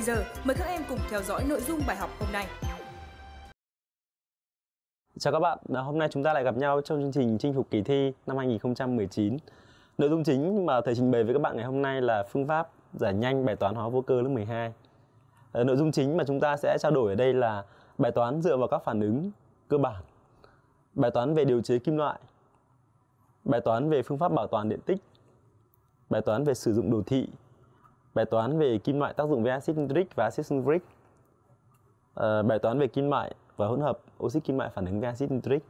bây giờ, mời các em cùng theo dõi nội dung bài học hôm nay. Chào các bạn, à, hôm nay chúng ta lại gặp nhau trong chương trình Chinh phục kỳ thi năm 2019. Nội dung chính mà thầy trình bày với các bạn ngày hôm nay là phương pháp giải nhanh bài toán hóa vô cơ lớp 12. À, nội dung chính mà chúng ta sẽ trao đổi ở đây là bài toán dựa vào các phản ứng cơ bản, bài toán về điều chế kim loại, bài toán về phương pháp bảo toàn điện tích, bài toán về sử dụng đồ thị bài toán về kim loại tác dụng với axit nitric và axit sulfuric à, bài toán về kim loại và hỗn hợp oxit kim loại phản ứng với axit nitric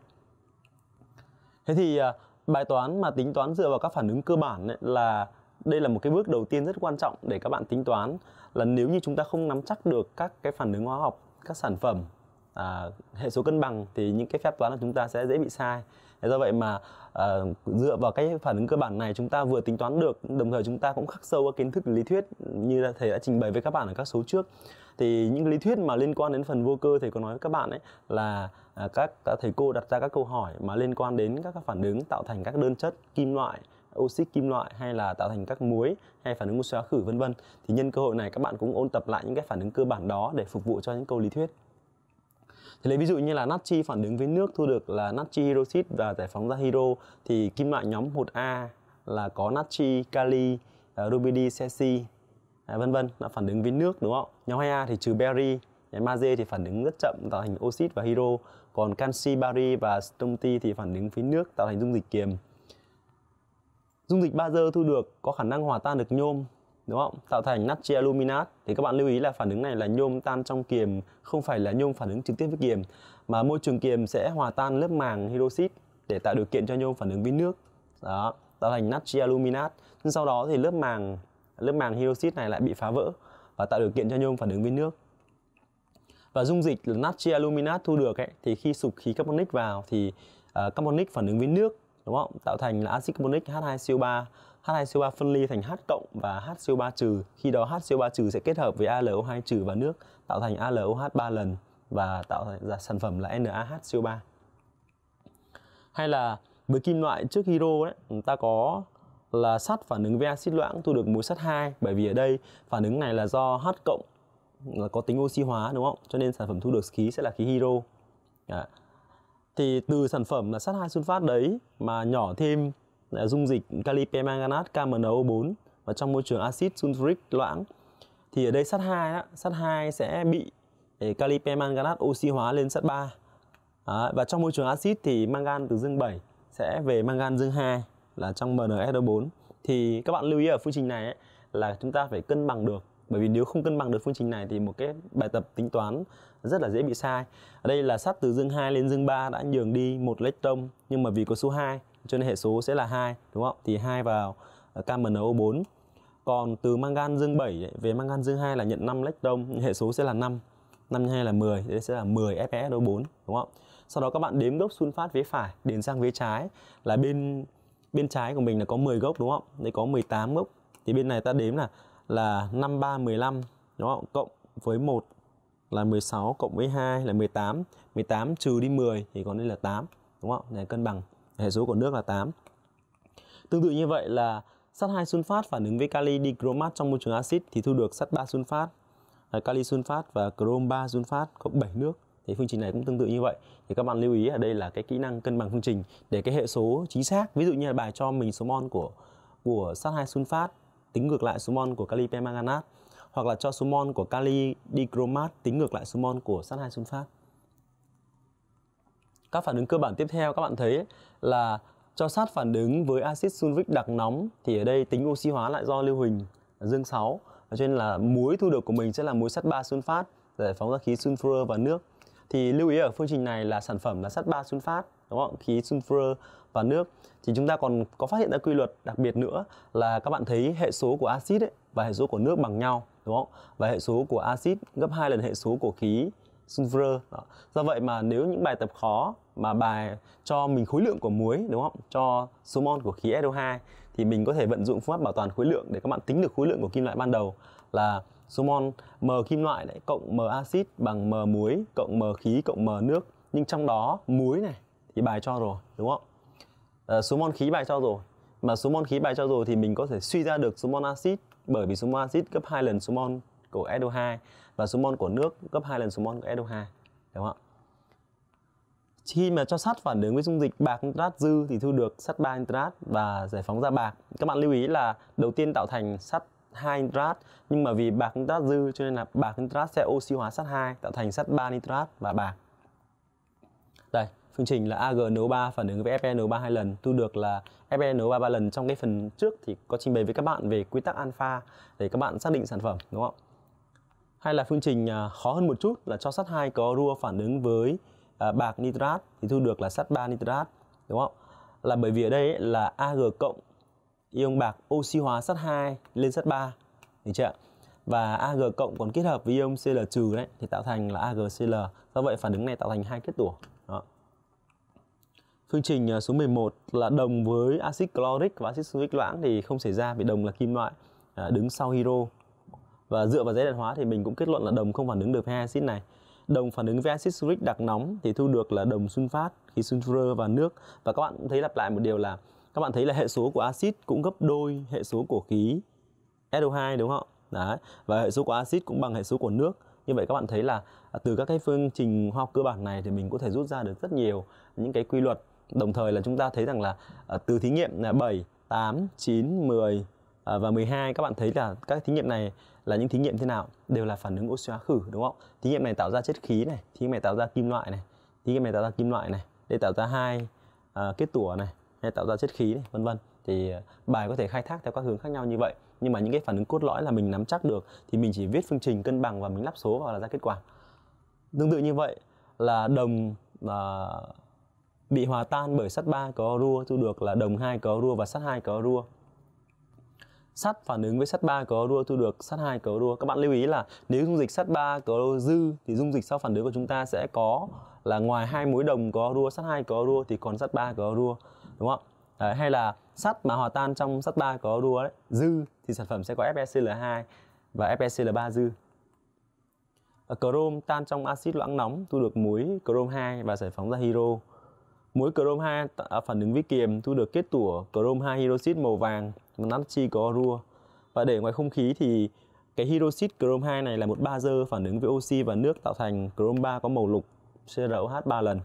thế thì à, bài toán mà tính toán dựa vào các phản ứng cơ bản ấy là đây là một cái bước đầu tiên rất quan trọng để các bạn tính toán là nếu như chúng ta không nắm chắc được các cái phản ứng hóa học các sản phẩm à, hệ số cân bằng thì những cái phép toán của chúng ta sẽ dễ bị sai do vậy mà uh, dựa vào cái phản ứng cơ bản này chúng ta vừa tính toán được đồng thời chúng ta cũng khắc sâu các kiến thức lý thuyết như là thầy đã trình bày với các bạn ở các số trước thì những lý thuyết mà liên quan đến phần vô cơ thầy có nói với các bạn ấy là à, các, thầy cô đặt ra các câu hỏi mà liên quan đến các phản ứng tạo thành các đơn chất kim loại oxit kim loại hay là tạo thành các muối hay phản ứng oxy hóa khử vân vân thì nhân cơ hội này các bạn cũng ôn tập lại những cái phản ứng cơ bản đó để phục vụ cho những câu lý thuyết thì lấy ví dụ như là natri phản ứng với nước thu được là natri hydroxit và giải phóng ra hydro thì kim loại nhóm 1A là có natri, kali, ờ, rubidi, cesi à, vân vân nó phản ứng với nước đúng không? Nhóm 2A thì trừ beri, magie thì phản ứng rất chậm tạo thành oxit và hydro, còn canxi, bari và stomti thì phản ứng với nước tạo thành dung dịch kiềm. Dung dịch bazơ thu được có khả năng hòa tan được nhôm đúng không? Tạo thành natri aluminat thì các bạn lưu ý là phản ứng này là nhôm tan trong kiềm, không phải là nhôm phản ứng trực tiếp với kiềm mà môi trường kiềm sẽ hòa tan lớp màng hydroxit để tạo điều kiện cho nhôm phản ứng với nước. Đó, tạo thành natri aluminat. Nhưng sau đó thì lớp màng lớp màng hydroxit này lại bị phá vỡ và tạo điều kiện cho nhôm phản ứng với nước. Và dung dịch là natri aluminat thu được ấy, thì khi sụp khí carbonic vào thì uh, carbonic phản ứng với nước đúng không? Tạo thành là axit carbonic H2CO3 H2CO3 phân ly thành H cộng và HCO3 trừ. Khi đó HCO3 trừ sẽ kết hợp với ALO2 trừ và nước tạo thành ALOH 3 lần và tạo ra sản phẩm là NaHCO3. Hay là với kim loại trước hiro đấy, chúng ta có là sắt phản ứng với axit loãng thu được muối sắt 2 bởi vì ở đây phản ứng này là do H cộng là có tính oxy hóa đúng không? Cho nên sản phẩm thu được khí sẽ là khí hiro. À. Dạ. Thì từ sản phẩm là sắt hai sunfat đấy mà nhỏ thêm Ờ, dung dịch kali permanganat KMNO4 và trong môi trường axit sulfuric loãng thì ở đây sắt 2 đó, sắt 2 sẽ bị kali ờ, permanganat oxy hóa lên sắt 3 đó, và trong môi trường axit thì mangan từ dương 7 sẽ về mangan dương 2 là trong MnSO4 thì các bạn lưu ý ở phương trình này ấy, là chúng ta phải cân bằng được bởi vì nếu không cân bằng được phương trình này thì một cái bài tập tính toán rất là dễ bị sai. Ở đây là sắt từ dương 2 lên dương 3 đã nhường đi một electron nhưng mà vì có số 2 cho nên hệ số sẽ là 2 đúng không? Thì 2 vào ờ, KMNO4. Còn từ mangan dương 7 ấy, về mangan dương 2 là nhận 5 electron, hệ số sẽ là 5. 5 2 là 10, đây sẽ là 10 FeSO4 đúng không? Sau đó các bạn đếm gốc sunfat phía phải đến sang phía trái là bên bên trái của mình là có 10 gốc đúng không? Đây có 18 gốc. Thì bên này ta đếm là là 5 3 15 đúng không? Cộng với 1 là 16 cộng với 2 là 18. 18 trừ đi 10 thì còn đây là 8 đúng không? Này cân bằng hệ số của nước là 8. Tương tự như vậy là sắt 2 sunfat phản ứng với kali dichromat trong môi trường axit thì thu được sắt 3 sunfat, kali sunfat và chrome 3 sunfat cộng 7 nước. Thì phương trình này cũng tương tự như vậy. Thì các bạn lưu ý ở đây là cái kỹ năng cân bằng phương trình để cái hệ số chính xác. Ví dụ như là bài cho mình số mol của của sắt 2 sunfat tính ngược lại số mol của kali permanganat hoặc là cho số mol của kali dichromat tính ngược lại số mol của sắt 2 sunfat các phản ứng cơ bản tiếp theo các bạn thấy là cho sát phản ứng với axit sulfuric đặc nóng thì ở đây tính oxy hóa lại do lưu huỳnh dương 6 cho nên là muối thu được của mình sẽ là muối sắt 3 sunfat giải phóng ra khí sulfur và nước thì lưu ý ở phương trình này là sản phẩm là sắt 3 sunfat đúng không khí sulfur và nước thì chúng ta còn có phát hiện ra quy luật đặc biệt nữa là các bạn thấy hệ số của axit và hệ số của nước bằng nhau đúng không và hệ số của axit gấp hai lần hệ số của khí silver đó. do vậy mà nếu những bài tập khó mà bài cho mình khối lượng của muối đúng không cho số mol của khí SO2 thì mình có thể vận dụng phương pháp bảo toàn khối lượng để các bạn tính được khối lượng của kim loại ban đầu là số mol m kim loại đấy cộng m axit bằng m muối cộng m khí cộng m nước nhưng trong đó muối này thì bài cho rồi đúng không à, ờ, số mol khí bài cho rồi mà số mol khí bài cho rồi thì mình có thể suy ra được số mol axit bởi vì số mol axit gấp 2 lần số mol của SO2 và số mol của nước gấp 2 lần số mol của SO2 đúng không ạ khi mà cho sắt phản ứng với dung dịch bạc nitrat dư thì thu được sắt 3 nitrat và giải phóng ra bạc các bạn lưu ý là đầu tiên tạo thành sắt 2 nitrat nhưng mà vì bạc nitrat dư cho nên là bạc nitrat sẽ oxy hóa sắt 2 tạo thành sắt 3 nitrat và bạc đây phương trình là AgNO3 phản ứng với FeNO3 hai lần thu được là FeNO3 ba lần trong cái phần trước thì có trình bày với các bạn về quy tắc alpha để các bạn xác định sản phẩm đúng không ạ hay là phương trình à, khó hơn một chút là cho sắt 2 có rua phản ứng với à, bạc nitrat thì thu được là sắt 3 nitrat đúng không là bởi vì ở đây là Ag cộng ion bạc oxy hóa sắt 2 lên sắt 3 được chưa và Ag cộng còn kết hợp với ion Cl trừ đấy thì tạo thành là AgCl do vậy phản ứng này tạo thành hai kết tủa đó Phương trình à, số 11 là đồng với axit chloric và axit sulfuric loãng thì không xảy ra vì đồng là kim loại đứng sau hiro và dựa vào giấy đạn hóa thì mình cũng kết luận là đồng không phản ứng được với axit này đồng phản ứng với axit uric đặc nóng thì thu được là đồng sunfat khí sunfur và nước và các bạn cũng thấy lặp lại một điều là các bạn thấy là hệ số của axit cũng gấp đôi hệ số của khí SO2 đúng không? Đấy. Và hệ số của axit cũng bằng hệ số của nước. Như vậy các bạn thấy là từ các cái phương trình hóa học cơ bản này thì mình có thể rút ra được rất nhiều những cái quy luật. Đồng thời là chúng ta thấy rằng là à, từ thí nghiệm là 7, 8, 9, 10 và 12 các bạn thấy là các thí nghiệm này là những thí nghiệm thế nào đều là phản ứng oxy hóa khử đúng không thí nghiệm này tạo ra chất khí này thí nghiệm này tạo ra kim loại này thí nghiệm này tạo ra kim loại này để tạo ra hai uh, kết tủa này hay tạo ra chất khí này vân vân thì ờ, bài có thể khai thác theo các hướng khác nhau như vậy nhưng mà những cái phản ứng cốt lõi là mình nắm chắc được thì mình chỉ viết phương trình cân bằng và mình lắp số vào là ra kết quả tương tự như vậy là đồng à, bị hòa tan bởi sắt 3 có rua thu được là đồng 2 có rua và sắt 2 có rua sắt phản ứng với sắt 3 clorua thu được sắt 2 clorua. Các bạn lưu ý là nếu dung dịch sắt 3 có dư thì dung dịch sau phản ứng của chúng ta sẽ có là ngoài hai muối đồng có clorua sắt 2 clorua thì còn sắt 3 clorua đúng không? Đấy, hay là sắt mà hòa tan trong sắt 3 clorua đấy, dư thì sản phẩm sẽ có FeCl2 và FeCl3 dư. Crom tan trong axit loãng nóng thu được muối chrome 2 và giải phóng ra hiro. Muối Chrome 2 à, phản ứng với kiềm thu được kết tủa Chrome 2 hydroxit màu vàng và natri có rua. Và để ngoài không khí thì cái hydroxit Chrome 2 này là một bazơ phản ứng với oxy và nước tạo thành Chrome 3 có màu lục CrOH 3 lần.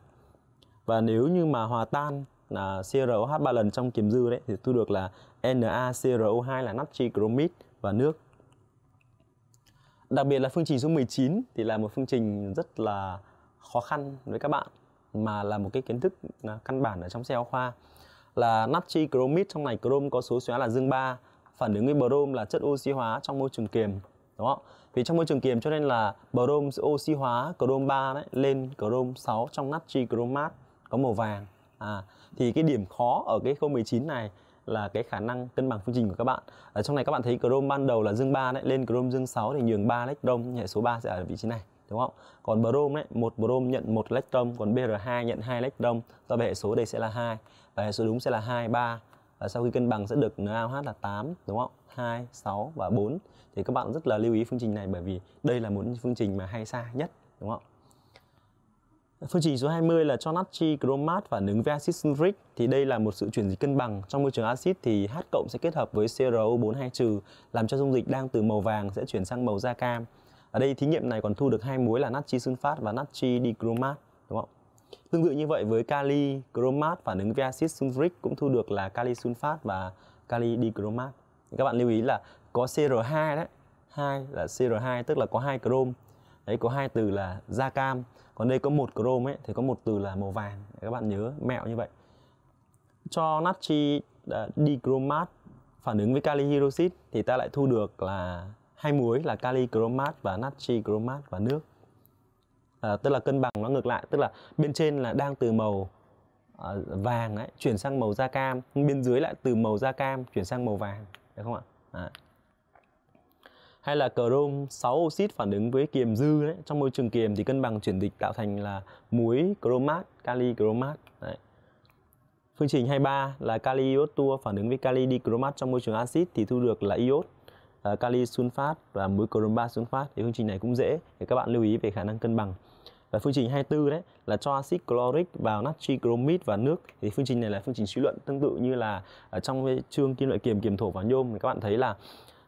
Và nếu như mà hòa tan là CrOH 3 lần trong kiềm dư đấy thì thu được là NaCrO2 là natri chromit và nước. Đặc biệt là phương trình số 19 thì là một phương trình rất là khó khăn với các bạn mà là một cái kiến thức à, căn bản ở trong sách khoa là natri chromit trong này chrome có số xóa là dương 3 phản ứng với brom là chất oxy hóa trong môi trường kiềm đúng không? Vì trong môi trường kiềm cho nên là brom oxy hóa chrome 3 đấy lên chrome 6 trong natri chromat có màu vàng. À thì cái điểm khó ở cái câu 19 này là cái khả năng cân bằng phương trình của các bạn. Ở trong này các bạn thấy chrome ban đầu là dương 3 đấy lên chrome dương 6 thì nhường 3 electron hệ số 3 sẽ ở vị trí này đúng không? Còn brom đấy, một brom nhận một electron, còn BR2 nhận hai electron. Do vậy hệ số đây sẽ là 2 và hệ số đúng sẽ là 2 3 và sau khi cân bằng sẽ được NaOH là 8 đúng không? 2, 6 và 4. Thì các bạn rất là lưu ý phương trình này bởi vì đây là một phương trình mà hay sai nhất đúng không? Phương trình số 20 là cho natri cromat và ứng với axit sulfuric thì đây là một sự chuyển dịch cân bằng trong môi trường axit thì H cộng sẽ kết hợp với CrO42- làm cho dung dịch đang từ màu vàng sẽ chuyển sang màu da cam ở đây thí nghiệm này còn thu được hai muối là natri sunfat và natri dichromat đúng không tương tự như vậy với kali chromat phản ứng với axit sulfuric cũng thu được là kali sunfat và kali dichromat các bạn lưu ý là có CR2 đấy hai là CR2 tức là có hai chrome đấy có hai từ là da cam còn đây có một chrome ấy thì có một từ là màu vàng các bạn nhớ mẹo như vậy cho natri à, dichromat phản ứng với kali hydroxit thì ta lại thu được là hai muối là kali cromat và natri cromat và nước à, tức là cân bằng nó ngược lại tức là bên trên là đang từ màu à, vàng ấy, chuyển sang màu da cam bên dưới lại từ màu da cam chuyển sang màu vàng được không ạ à. hay là chrome 6 oxit phản ứng với kiềm dư đấy trong môi trường kiềm thì cân bằng chuyển dịch tạo thành là muối cromat kali cromat đấy. Phương trình 23 là kali iốt tua phản ứng với kali dichromat trong môi trường axit thì thu được là iốt uh, kali sunfat và mucoronbat sunfat thì phương trình này cũng dễ thì các bạn lưu ý về khả năng cân bằng và phương trình 24 đấy là cho axit chloric vào natri chromit và nước thì phương trình này là phương trình suy luận tương tự như là ở trong chương kim loại kiềm kiềm thổ và nhôm thì các bạn thấy là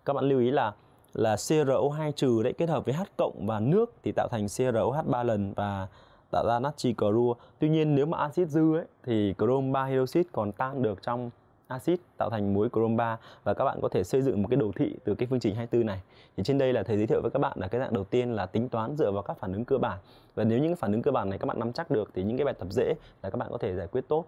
các bạn lưu ý là là CrO2 trừ đấy kết hợp với H cộng và nước thì tạo thành CrOH 3 lần và tạo ra natri chlorua. Tuy nhiên nếu mà axit dư ấy thì chrome 3 hydroxit còn tan được trong axit tạo thành muối chrome 3 và các bạn có thể xây dựng một cái đồ thị từ cái phương trình 24 này. Thì trên đây là thầy giới thiệu với các bạn là cái dạng đầu tiên là tính toán dựa vào các phản ứng cơ bản. Và nếu những phản ứng cơ bản này các bạn nắm chắc được thì những cái bài tập dễ là các bạn có thể giải quyết tốt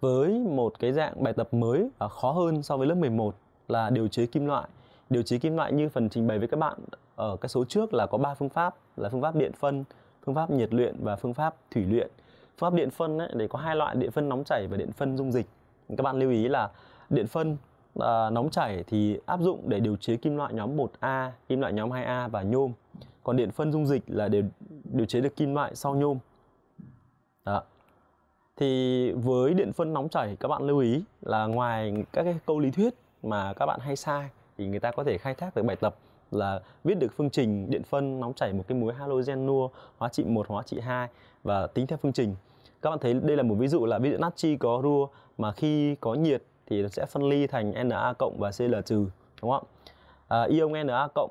với một cái dạng bài tập mới và khó hơn so với lớp 11 là điều chế kim loại. Điều chế kim loại như phần trình bày với các bạn ở cái số trước là có 3 phương pháp là phương pháp điện phân, phương pháp nhiệt luyện và phương pháp thủy luyện phương pháp điện phân ấy, thì có hai loại điện phân nóng chảy và điện phân dung dịch các bạn lưu ý là điện phân uh, nóng chảy thì áp dụng để điều chế kim loại nhóm 1A, kim loại nhóm 2A và nhôm. Còn điện phân dung dịch là đều điều chế được kim loại sau nhôm. Đó. Thì với điện phân nóng chảy các bạn lưu ý là ngoài các cái câu lý thuyết mà các bạn hay sai thì người ta có thể khai thác được bài tập là viết được phương trình điện phân nóng chảy một cái muối halogen nua hóa trị 1 hóa trị 2 và tính theo phương trình các bạn thấy đây là một ví dụ là ví dụ natri có rua mà khi có nhiệt thì nó sẽ phân ly thành Na cộng và Cl trừ đúng không ạ? À, ion Na cộng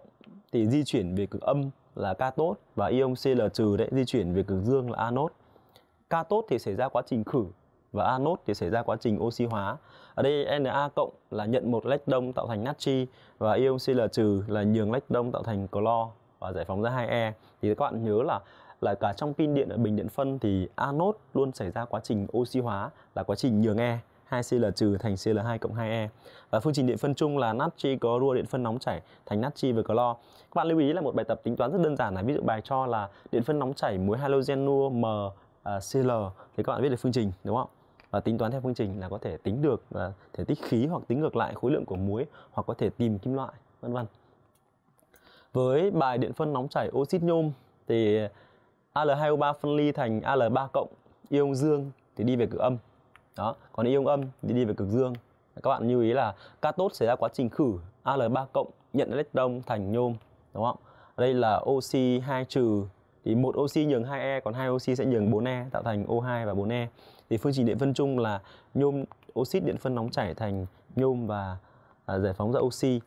thì di chuyển về cực âm là cathode và ion Cl trừ đấy di chuyển về cực dương là anốt Cathode thì xảy ra quá trình khử và anốt thì xảy ra quá trình oxy hóa. Ở đây Na cộng là nhận một electron tạo thành natri và ion Cl trừ là nhường electron tạo thành clo và giải phóng ra 2e. Thì các bạn nhớ là là cả trong pin điện ở bình điện phân thì anode luôn xảy ra quá trình oxy hóa là quá trình nhường e 2Cl trừ thành Cl2 cộng 2E. Và phương trình điện phân chung là natri có clorua điện phân nóng chảy thành natri và clo. Các bạn lưu ý là một bài tập tính toán rất đơn giản là ví dụ bài cho là điện phân nóng chảy muối halogen nua M Cl à, thì các bạn biết được phương trình đúng không? Và tính toán theo phương trình là có thể tính được à, thể tích khí hoặc tính ngược lại khối lượng của muối hoặc có thể tìm kim loại vân vân. Với bài điện phân nóng chảy oxit nhôm thì Al2O3 phân ly thành Al3 cộng ion dương thì đi về cực âm. Đó, còn ion âm thì đi về cực dương. Các bạn lưu ý là cathode xảy ra quá trình khử Al3 cộng nhận electron thành nhôm, đúng không? đây là oxy 2 trừ thì một oxy nhường 2e còn hai oxy sẽ nhường 4e tạo thành O2 và 4e. Thì phương trình điện phân chung là nhôm oxit điện phân nóng chảy thành nhôm và à, giải phóng ra oxy.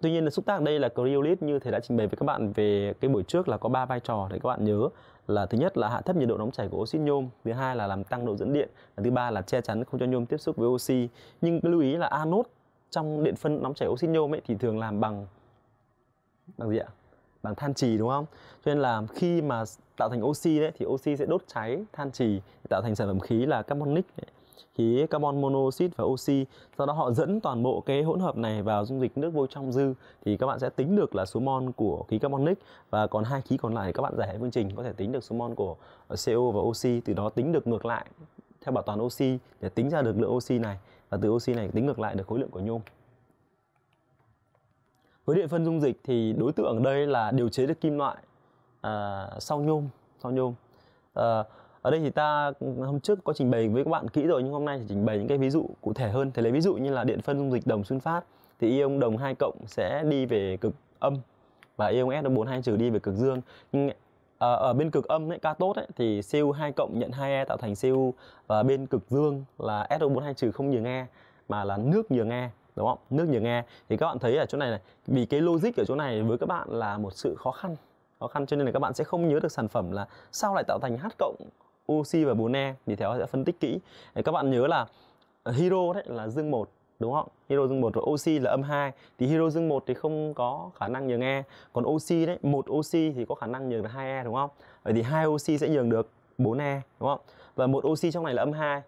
Tuy nhiên là xúc tác đây là criolith như thầy đã trình bày với các bạn về cái buổi trước là có ba vai trò để các bạn nhớ là thứ nhất là hạ thấp nhiệt độ nóng chảy của oxit nhôm thứ hai là làm tăng độ dẫn điện và thứ ba là che chắn không cho nhôm tiếp xúc với oxy nhưng lưu ý là anode trong điện phân nóng chảy oxit nhôm ấy thì thường làm bằng bằng gì ạ bằng than trì đúng không cho nên là khi mà tạo thành oxy đấy thì oxy sẽ đốt cháy than trì tạo thành sản phẩm khí là carbonic ấy khí carbon monoxide và oxy sau đó họ dẫn toàn bộ cái hỗn hợp này vào dung dịch nước vôi trong dư thì các bạn sẽ tính được là số mol của khí carbonic và còn hai khí còn lại các bạn giải hệ phương trình có thể tính được số mol của CO và oxy từ đó tính được ngược lại theo bảo toàn oxy để tính ra được lượng oxy này và từ oxy này tính ngược lại được khối lượng của nhôm với điện phân dung dịch thì đối tượng ở đây là điều chế được kim loại à, sau nhôm sau nhôm à, ở đây thì ta hôm trước có trình bày với các bạn kỹ rồi nhưng hôm nay thì trình bày những cái ví dụ cụ thể hơn thì lấy ví dụ như là điện phân dung dịch đồng sun phát thì ion đồng 2 cộng sẽ đi về cực âm và ion SO42 trừ đi về cực dương nhưng ờ, ở bên cực âm ấy, ca tốt ấy, thì Cu 2 cộng nhận 2E tạo thành Cu và bên cực dương là SO42 trừ không nhường E mà là nước nhường E đúng không? Nước nhường E thì các bạn thấy ở chỗ này này vì cái logic ở chỗ này với các bạn là một sự khó khăn khó khăn cho nên là các bạn sẽ không nhớ được sản phẩm là sao lại tạo thành H cộng oxy và 4e thì Theo sẽ phân tích kỹ. các bạn nhớ là ờ, hero đấy là dương 1 đúng không? Hero dương 1 và oxy là âm 2 thì hero dương 1 thì không có khả năng nhường E, còn oxy đấy, một oxy thì có khả năng nhường là 2E đúng không? Vậy thì hai oxy sẽ nhường được 4E đúng không? Và một oxy trong này là âm 2.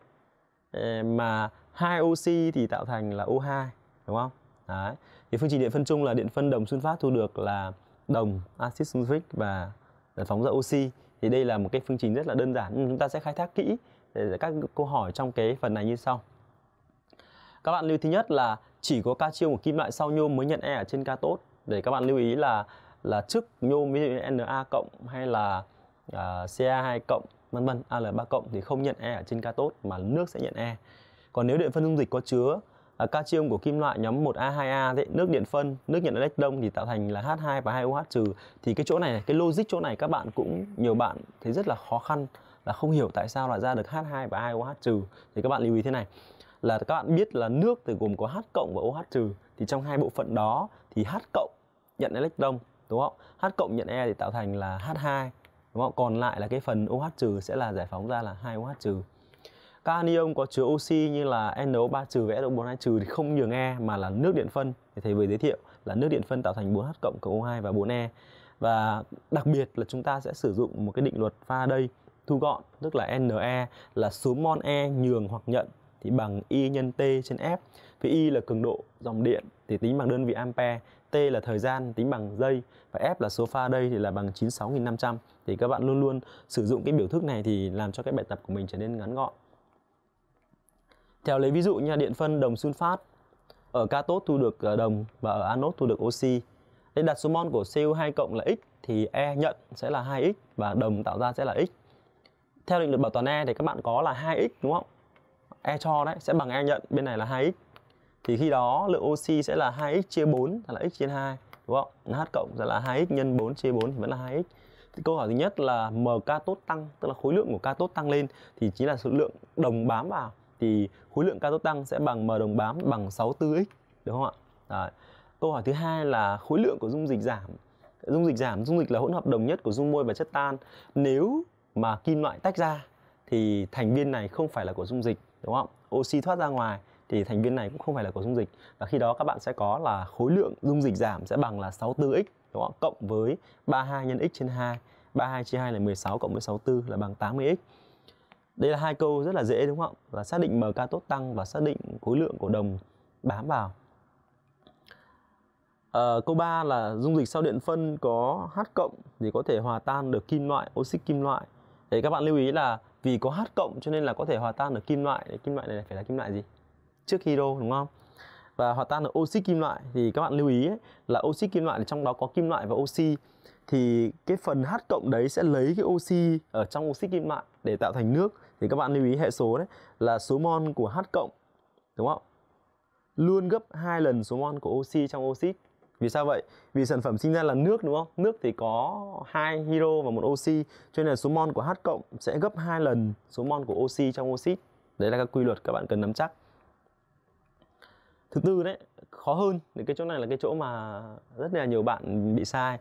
Ờ, mà hai oxy thì tạo thành là O2 đúng không? Đấy. Thì phương trình điện phân chung là điện phân đồng sunfat thu được là đồng axit sulfuric và phóng ra oxy thì đây là một cái phương trình rất là đơn giản nhưng chúng ta sẽ khai thác kỹ để các câu hỏi trong cái phần này như sau các bạn lưu thứ nhất là chỉ có ca chiêu một kim loại sau nhôm mới nhận e ở trên ca tốt để các bạn lưu ý là là trước nhôm ví dụ như Na cộng hay là à, Ca2 cộng vân vân Al3 cộng thì không nhận E ở trên ca tốt mà nước sẽ nhận E. Còn nếu điện phân dung dịch có chứa À, Calcium của kim loại nhóm 1A2A thế, nước điện phân, nước nhận electron thì tạo thành là H2 và 2OH trừ. Thì cái chỗ này, cái logic chỗ này các bạn cũng nhiều bạn thấy rất là khó khăn là không hiểu tại sao lại ra được H2 và 2OH trừ. Thì các bạn lưu ý thế này là các bạn biết là nước thì gồm có H cộng và OH trừ thì trong hai bộ phận đó thì H cộng nhận electron đúng không? H cộng nhận E thì tạo thành là H2 đúng không? Còn lại là cái phần OH trừ sẽ là giải phóng ra là 2 OH trừ các anion có chứa oxy như là NO3 trừ và SO42 trừ thì không nhường E mà là nước điện phân thì thầy vừa giới thiệu là nước điện phân tạo thành 4H cộng cộng O2 và 4E và đặc biệt là chúng ta sẽ sử dụng một cái định luật pha đây thu gọn tức là NE là số mol E nhường hoặc nhận thì bằng Y nhân T trên F vì Y là cường độ dòng điện thì tính bằng đơn vị ampere T là thời gian tính bằng giây và F là số pha đây thì là bằng 96.500 thì các bạn luôn luôn sử dụng cái biểu thức này thì làm cho cái bài tập của mình trở nên ngắn gọn theo lấy ví dụ nha điện phân đồng sunfat, ở cathode thu được à, đồng và ở anode thu được oxy. Để đặt số mol của CO2 cộng là x thì E nhận sẽ là 2x và đồng tạo ra sẽ là x. Theo định luật bảo toàn E thì các bạn có là 2x đúng không? E cho đấy sẽ bằng E nhận, bên này là 2x. Thì khi đó lượng oxy sẽ là 2x chia 4 là x trên 2 đúng không? H cộng sẽ là 2x nhân 4 chia 4 thì vẫn là 2x. Thì câu hỏi thứ nhất là m cathode tăng, tức là khối lượng của cathode tăng lên thì chính là số lượng đồng bám vào thì khối lượng cao tốc tăng sẽ bằng m đồng bám bằng 64x đúng không ạ? Đấy. Câu hỏi thứ hai là khối lượng của dung dịch giảm. Dung dịch giảm, dung dịch là hỗn hợp đồng nhất của dung môi và chất tan. Nếu mà kim loại tách ra thì thành viên này không phải là của dung dịch đúng không? Oxy thoát ra ngoài thì thành viên này cũng không phải là của dung dịch và khi đó các bạn sẽ có là khối lượng dung dịch giảm sẽ bằng là 64x đúng không? cộng với 32 nhân x trên 2 32 chia 2 là 16 cộng với 64 là bằng 80x đây là hai câu rất là dễ đúng không ạ là xác định mk tốt tăng và xác định khối lượng của đồng bám vào à, câu 3 là dung dịch sau điện phân có h cộng thì có thể hòa tan được kim loại oxit kim loại để các bạn lưu ý là vì có h cộng cho nên là có thể hòa tan được kim loại kim loại này phải là kim loại gì trước hydro đúng không và hòa tan được oxit kim loại thì các bạn lưu ý ấy, là oxit kim loại thì trong đó có kim loại và oxy thì cái phần H cộng đấy sẽ lấy cái oxy ở trong oxit kim loại để tạo thành nước thì các bạn lưu ý hệ số đấy là số mol của H cộng đúng không? Luôn gấp hai lần số mol của oxy trong oxit. Vì sao vậy? Vì sản phẩm sinh ra là nước đúng không? Nước thì có hai hydro và một oxy, cho nên là số mol của H cộng sẽ gấp hai lần số mol của oxy trong oxit. Đấy là các quy luật các bạn cần nắm chắc. Thứ tư đấy, khó hơn thì cái chỗ này là cái chỗ mà rất là nhiều bạn bị sai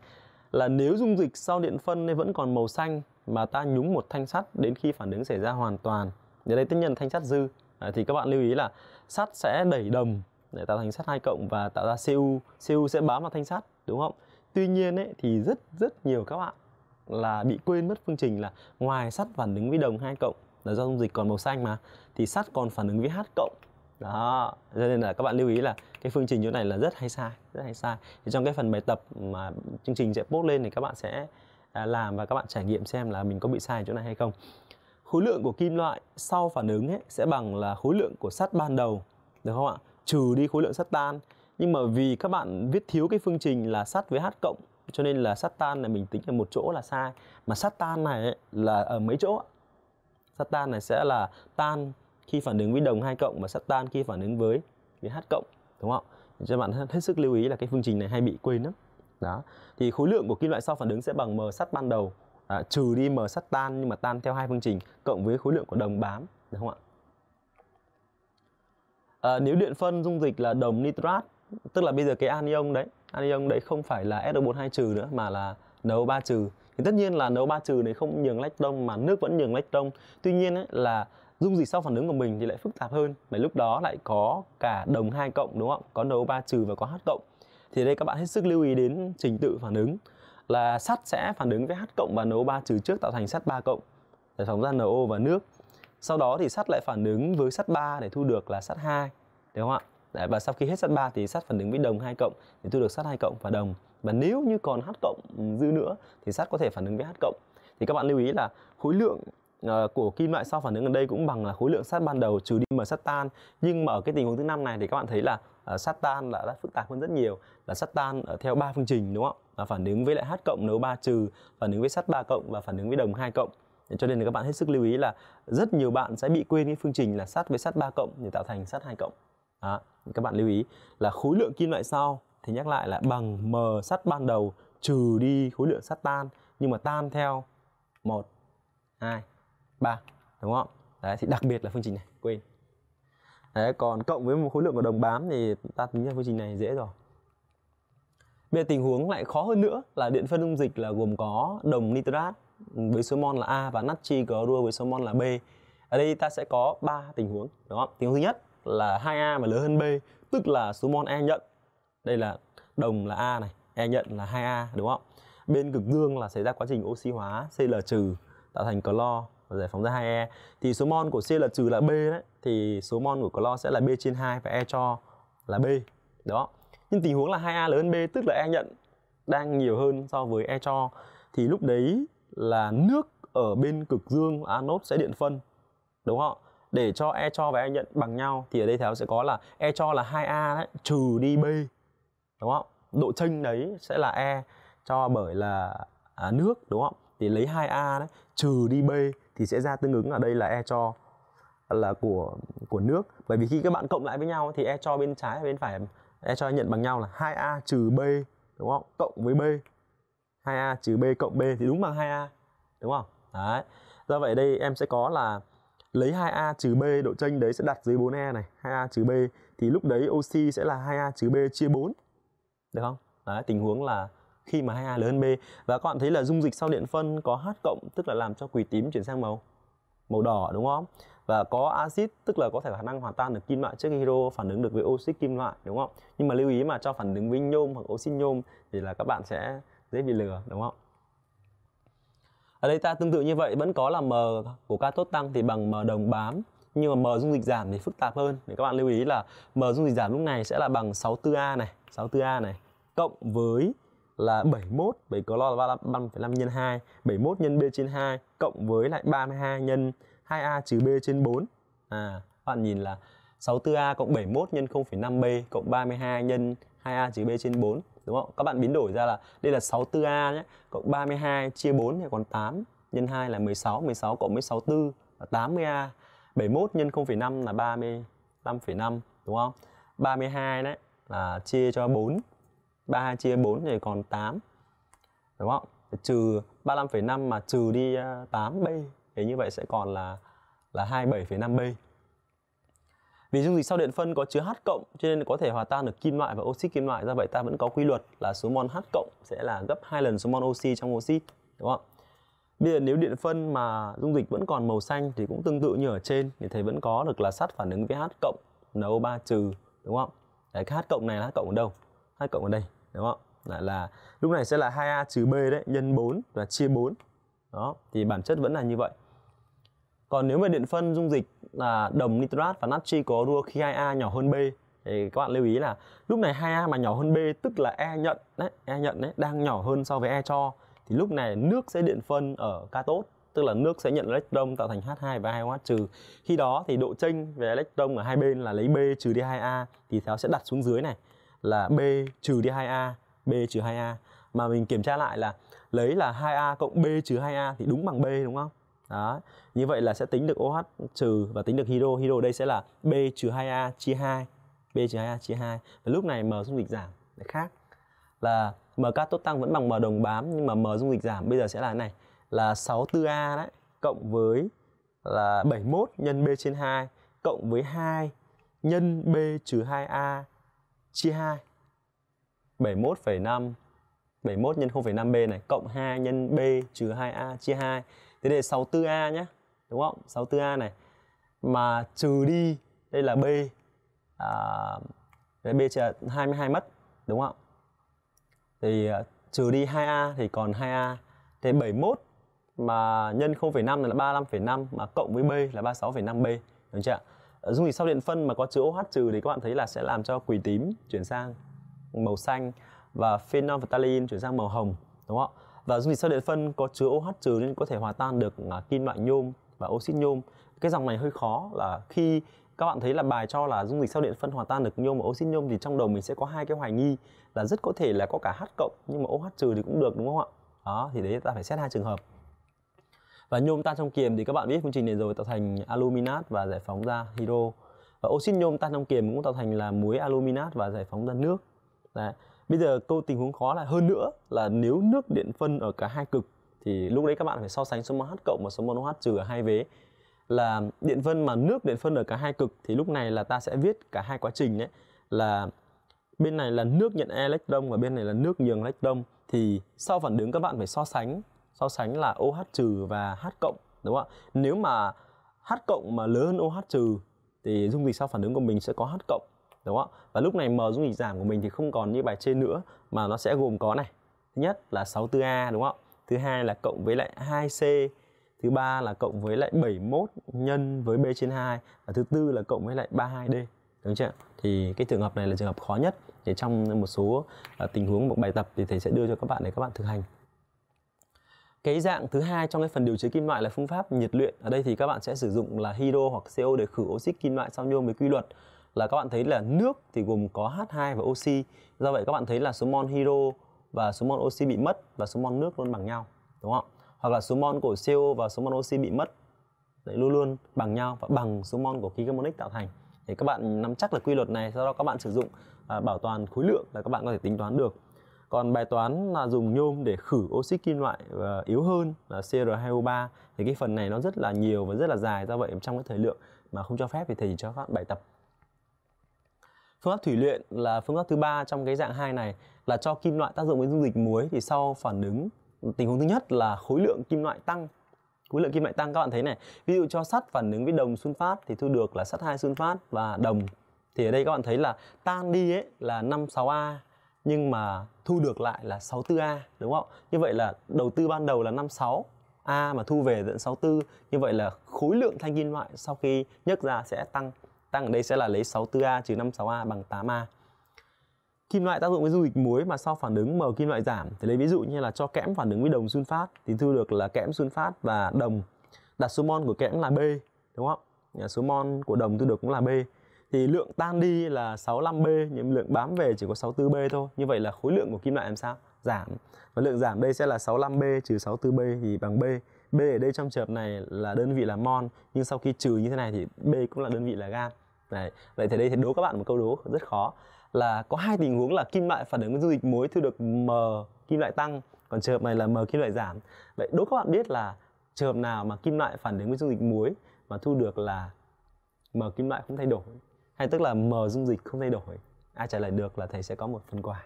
là nếu dung dịch sau điện phân vẫn còn màu xanh mà ta nhúng một thanh sắt đến khi phản ứng xảy ra hoàn toàn thì đây tất nhiên thanh sắt dư à, thì các bạn lưu ý là sắt sẽ đẩy đồng để tạo thành sắt hai cộng và tạo ra cu cu sẽ bám vào thanh sắt đúng không tuy nhiên ấy, thì rất rất nhiều các bạn là bị quên mất phương trình là ngoài sắt phản ứng với đồng hai cộng là do dung dịch còn màu xanh mà thì sắt còn phản ứng với h cộng đó cho nên là các bạn lưu ý là cái phương trình chỗ này là rất hay sai rất hay sai thì trong cái phần bài tập mà chương trình sẽ post lên thì các bạn sẽ À, làm và các bạn trải nghiệm xem là mình có bị sai chỗ này hay không khối lượng của kim loại sau phản ứng ấy, sẽ bằng là khối lượng của sắt ban đầu được không ạ trừ đi khối lượng sắt tan nhưng mà vì các bạn viết thiếu cái phương trình là sắt với h cộng cho nên là sắt tan là mình tính ở một chỗ là sai mà sắt tan này ấy, là ở mấy chỗ sắt tan này sẽ là tan khi phản ứng với đồng 2 cộng và sắt tan khi phản ứng với với h cộng đúng không cho bạn hết sức lưu ý là cái phương trình này hay bị quên lắm đó thì khối lượng của kim loại sau phản ứng sẽ bằng m sắt ban đầu à, trừ đi m sắt tan nhưng mà tan theo hai phương trình cộng với khối lượng của đồng bám đúng không ạ à, nếu điện phân dung dịch là đồng nitrat tức là bây giờ cái anion đấy anion đấy không phải là SO42 trừ nữa mà là NO3 trừ thì tất nhiên là NO3 trừ này không nhường lách mà nước vẫn nhường lách tuy nhiên ấy, là dung dịch sau phản ứng của mình thì lại phức tạp hơn mà lúc đó lại có cả đồng hai cộng đúng không có NO3 trừ và có H cộng thì đây các bạn hết sức lưu ý đến trình tự phản ứng là sắt sẽ phản ứng với H cộng và NO3 trừ trước tạo thành sắt 3 cộng để phóng ra NO và nước. Sau đó thì sắt lại phản ứng với sắt 3 để thu được là sắt 2, đúng không ạ? Đấy, và sau khi hết sắt 3 thì sắt phản ứng với đồng 2 cộng để thu được sắt 2 cộng và đồng. Và nếu như còn H cộng dư nữa thì sắt có thể phản ứng với H cộng. Thì các bạn lưu ý là khối lượng ờ, của kim loại sau phản ứng ở đây cũng bằng là khối lượng sắt ban đầu trừ đi m sắt tan nhưng mà ở cái tình huống thứ năm này thì các bạn thấy là uh, Satan đã, đã phức tạp hơn rất nhiều là Satan ở ờ, theo ba phương trình đúng không ạ phản ứng với lại H cộng nấu 3 trừ phản ứng với sắt 3 cộng và phản ứng với đồng 2 cộng cho nên là các bạn hết sức lưu ý là rất nhiều bạn sẽ bị quên cái phương trình là sắt với sắt 3 cộng để tạo thành sắt 2 cộng đó. các bạn lưu ý là khối lượng kim loại sau thì nhắc lại là bằng m sắt ban đầu trừ đi khối lượng sắt tan nhưng mà tan theo 1 2 3 đúng không? Đấy thì đặc biệt là phương trình này quên đấy còn cộng với một khối lượng của đồng bám thì ta tính ra quy trình này dễ rồi bây giờ tình huống lại khó hơn nữa là điện phân dung dịch là gồm có đồng nitrat với số mol là A và natri clorua với số mol là B. Ở đây ta sẽ có 3 tình huống, đúng không? Tình huống thứ nhất là 2A mà lớn hơn B, tức là số mol E nhận. Đây là đồng là A này, E nhận là 2A đúng không? Bên cực dương là xảy ra quá trình oxy hóa Cl- tạo thành clo và giải phóng ra 2E thì số mol của C là trừ là B đấy thì số mol của clo sẽ là B trên 2 và E cho là B đó nhưng tình huống là 2A lớn hơn B tức là E nhận đang nhiều hơn so với E cho thì lúc đấy là nước ở bên cực dương anode sẽ điện phân đúng không để cho E cho và E nhận bằng nhau thì ở đây Thảo sẽ có là E cho là 2A đấy trừ đi B đúng không độ chênh đấy sẽ là E cho bởi là à, nước đúng không thì lấy 2A đấy trừ đi B thì sẽ ra tương ứng ở đây là e cho là của của nước bởi vì khi các bạn cộng lại với nhau thì e cho bên trái và bên phải e cho nhận bằng nhau là 2a trừ b đúng không cộng với b 2a trừ b cộng b thì đúng bằng 2a đúng không đấy do vậy đây em sẽ có là lấy 2a trừ b độ chênh đấy sẽ đặt dưới 4e này 2a trừ b thì lúc đấy oxy sẽ là 2a trừ b chia 4 được không đấy tình huống là khi mà 2A lớn hơn B và các bạn thấy là dung dịch sau điện phân có H cộng tức là làm cho quỷ tím chuyển sang màu màu đỏ đúng không? Và có axit tức là có thể khả năng hòa tan được kim loại trước khi hydro phản ứng được với oxy kim loại đúng không? Nhưng mà lưu ý mà cho phản ứng với nhôm hoặc oxy nhôm thì là các bạn sẽ dễ bị lừa đúng không? Ở đây ta tương tự như vậy vẫn có là M của tốt tăng thì bằng M đồng bám nhưng mà M dung dịch giảm thì phức tạp hơn để các bạn lưu ý là M dung dịch giảm lúc này sẽ là bằng 64A này 64A này cộng với là 71 bởi lo là 35,5 nhân 2 71 nhân b trên 2 cộng với lại 32 nhân 2a trừ b trên 4 à các bạn nhìn là 64a cộng 71 nhân 0,5b cộng 32 nhân 2a trừ b trên 4 đúng không? Các bạn biến đổi ra là đây là 64a nhé, cộng 32 chia 4 thì còn 8 nhân 2 là 16, 16 cộng với 64 là 80a, 71 nhân 0,5 là 35,5 đúng không? 32 đấy là chia cho 4 3 chia 4 thì còn 8 đúng không trừ 35,5 mà trừ đi 8b ờ, thì như vậy sẽ còn là là 27,5b vì dung dịch sau điện phân có chứa H cộng cho nên có thể hòa tan được kim loại và oxit kim loại ra vậy ta vẫn có quy luật là số mol H cộng sẽ là gấp hai lần số mol oxy trong oxy đúng không? Bây giờ nếu điện phân mà dung dịch vẫn còn màu xanh thì cũng tương tự như ở trên thì thầy vẫn có được là sắt phản ứng với H cộng NO3 trừ đúng không? Đấy, cái H cộng này là H cộng ở đâu? H cộng ở đây đúng không lại là lúc này sẽ là 2a trừ b đấy nhân 4 và chia 4 đó thì bản chất vẫn là như vậy còn nếu mà điện phân dung dịch là đồng nitrat và natri có rua khi 2a nhỏ hơn b thì các bạn lưu ý là lúc này 2a mà nhỏ hơn b tức là e nhận đấy e nhận đấy đang nhỏ hơn so với e cho thì lúc này nước sẽ điện phân ở cathode tức là nước sẽ nhận electron tạo thành H2 và 2O trừ. Khi đó thì độ chênh về electron ở hai bên là lấy B trừ đi 2A thì tháo sẽ đặt xuống dưới này là b trừ đi 2a b trừ 2a mà mình kiểm tra lại là lấy là 2a cộng b trừ 2a thì đúng bằng b đúng không đó như vậy là sẽ tính được OH trừ và tính được hydro hydro đây sẽ là b trừ 2a chia 2 b trừ 2a chia 2 và lúc này m dung dịch giảm lại khác là m cat tốt tăng vẫn bằng m đồng bám nhưng mà m dung dịch giảm bây giờ sẽ là này là 64a đấy cộng với là 71 nhân b trên 2 cộng với 2 nhân b trừ 2a chia 2 71,5 71 nhân 0,5b này cộng 2 nhân b trừ 2a chia 2 thế đề 64a nhé đúng không 64a này mà trừ đi đây là b à, đây b trừ 22 mất đúng không thì uh, trừ đi 2a thì còn 2a thế 71 mà nhân 0,5 là 35,5 mà cộng với b là 36,5b đúng chưa Ờ, dung dịch sau điện phân mà có chứa OH trừ thì các bạn thấy là sẽ làm cho quỳ tím chuyển sang màu xanh và phenolphthalein chuyển sang màu hồng đúng không ạ? Và dung dịch sau điện phân có chứa OH trừ nên có thể hòa tan được à, kim loại nhôm và oxit nhôm. Cái dòng này hơi khó là khi các bạn thấy là bài cho là dung dịch sau điện phân hòa tan được nhôm và oxit nhôm thì trong đầu mình sẽ có hai cái hoài nghi là rất có thể là có cả H cộng nhưng mà OH trừ thì cũng được đúng không ạ? Đó thì đấy ta phải xét hai trường hợp và nhôm tan trong kiềm thì các bạn biết phương trình này rồi tạo thành aluminat và giải phóng ra hydro và oxit nhôm tan trong kiềm cũng tạo thành là muối aluminat và giải phóng ra nước Đấy. bây giờ câu tình huống khó là hơn nữa là nếu nước điện phân ở cả hai cực thì lúc đấy các bạn phải so sánh số mol H cộng và số mol OH trừ ở hai vế là điện phân mà nước điện phân ở cả hai cực thì lúc này là ta sẽ viết cả hai quá trình đấy là bên này là nước nhận electron và bên này là nước nhường electron thì sau phản ứng các bạn phải so sánh so sánh là OH trừ và H cộng đúng không ạ? Nếu mà H cộng mà lớn hơn OH trừ thì dung dịch sau phản ứng của mình sẽ có H cộng đúng không ạ? Và lúc này M dung dịch giảm của mình thì không còn như bài trên nữa mà nó sẽ gồm có này. Thứ nhất là 64A đúng không ạ? Thứ hai là cộng với lại 2C Thứ ba là cộng với lại 71 nhân với B trên 2 Và thứ tư là cộng với lại 32D Đúng chưa? Thì cái trường hợp này là trường hợp khó nhất để trong một số uh, tình huống một bài tập thì thầy sẽ đưa cho các bạn để các bạn thực hành cái dạng thứ hai trong cái phần điều chế kim loại là phương pháp nhiệt luyện ở đây thì các bạn sẽ sử dụng là hydro hoặc CO để khử oxit kim loại sao nhôm với quy luật là các bạn thấy là nước thì gồm có H2 và oxy do vậy các bạn thấy là số mol hydro và số mol oxy bị mất và số mol nước luôn bằng nhau đúng không hoặc là số mol của CO và số mol oxy bị mất đấy, luôn luôn bằng nhau và bằng số mol của khí carbonic tạo thành thì các bạn nắm chắc là quy luật này sau đó các bạn sử dụng à, bảo toàn khối lượng là các bạn có thể tính toán được còn bài toán là dùng nhôm để khử oxit kim loại ờ, yếu hơn là CR2O3 thì cái phần này nó rất là nhiều và rất là dài do vậy trong cái thời lượng mà không cho phép thì thầy chỉ cho các bạn bài tập phương pháp thủy luyện là phương pháp thứ ba trong cái dạng hai này là cho kim loại tác dụng với dung dịch muối thì sau phản ứng tình huống thứ nhất là khối lượng kim loại tăng khối lượng kim loại tăng các bạn thấy này ví dụ cho sắt phản ứng với đồng sunfat thì thu được là sắt hai sunfat và đồng thì ở đây các bạn thấy là tan đi ấy là 56A nhưng mà thu được lại là 64A đúng không? Như vậy là đầu tư ban đầu là 56 A mà thu về dẫn 64 như vậy là khối lượng thanh kim loại sau khi nhấc ra sẽ tăng tăng ở đây sẽ là lấy 64A trừ 56A bằng 8A kim loại tác dụng với dung dịch muối mà sau phản ứng mờ kim loại giảm thì lấy ví dụ như là cho kẽm phản ứng với đồng sunfat thì thu được là kẽm sunfat và đồng đặt số mol của kẽm là B đúng không số mol của đồng thu được cũng là B thì lượng tan đi là 65B nhưng lượng bám về chỉ có 64B thôi như vậy là khối lượng của kim loại làm sao giảm và lượng giảm đây sẽ là 65B trừ 64B thì bằng B B ở đây trong trường hợp này là đơn vị là mol nhưng sau khi trừ như thế này thì B cũng là đơn vị là gam này vậy thì đây thì đố các bạn một câu đố rất khó là có hai tình huống là kim loại phản ứng với dung dịch muối thu được m kim loại tăng còn trường hợp này là m kim loại giảm vậy đố các bạn biết là trường hợp nào mà kim loại phản ứng với dung dịch muối mà thu được là m kim loại không thay đổi hay tức là m dung dịch không thay đổi ai trả lời được là thầy sẽ có một phần quà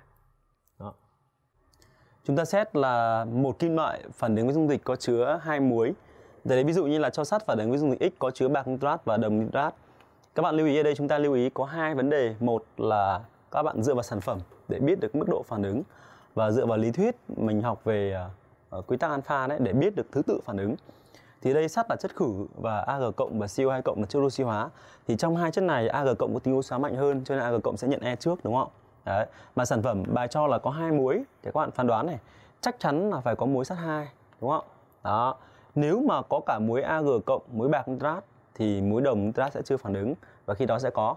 đó chúng ta xét là một kim loại phản ứng với dung dịch có chứa hai muối Tại đấy ví dụ như là cho sắt phản ứng với dung dịch X có chứa bạc nitrat và đồng nitrat. Các bạn lưu ý ở đây chúng ta lưu ý có hai vấn đề. Một là các bạn dựa vào sản phẩm để biết được mức độ phản ứng và dựa vào lý thuyết mình học về uh, quy tắc alpha đấy để biết được thứ tự phản ứng thì đây sắt là chất khử và Ag cộng và CO2 cộng là chất oxy hóa thì trong hai chất này Ag cộng có tính oxy hóa mạnh hơn cho nên Ag cộng sẽ nhận E trước đúng không đấy mà sản phẩm bài cho là có hai muối thì các bạn phán đoán này chắc chắn là phải có muối sắt hai đúng không đó nếu mà có cả muối Ag cộng muối bạc nitrat thì muối đồng nitrat sẽ chưa phản ứng và khi đó sẽ có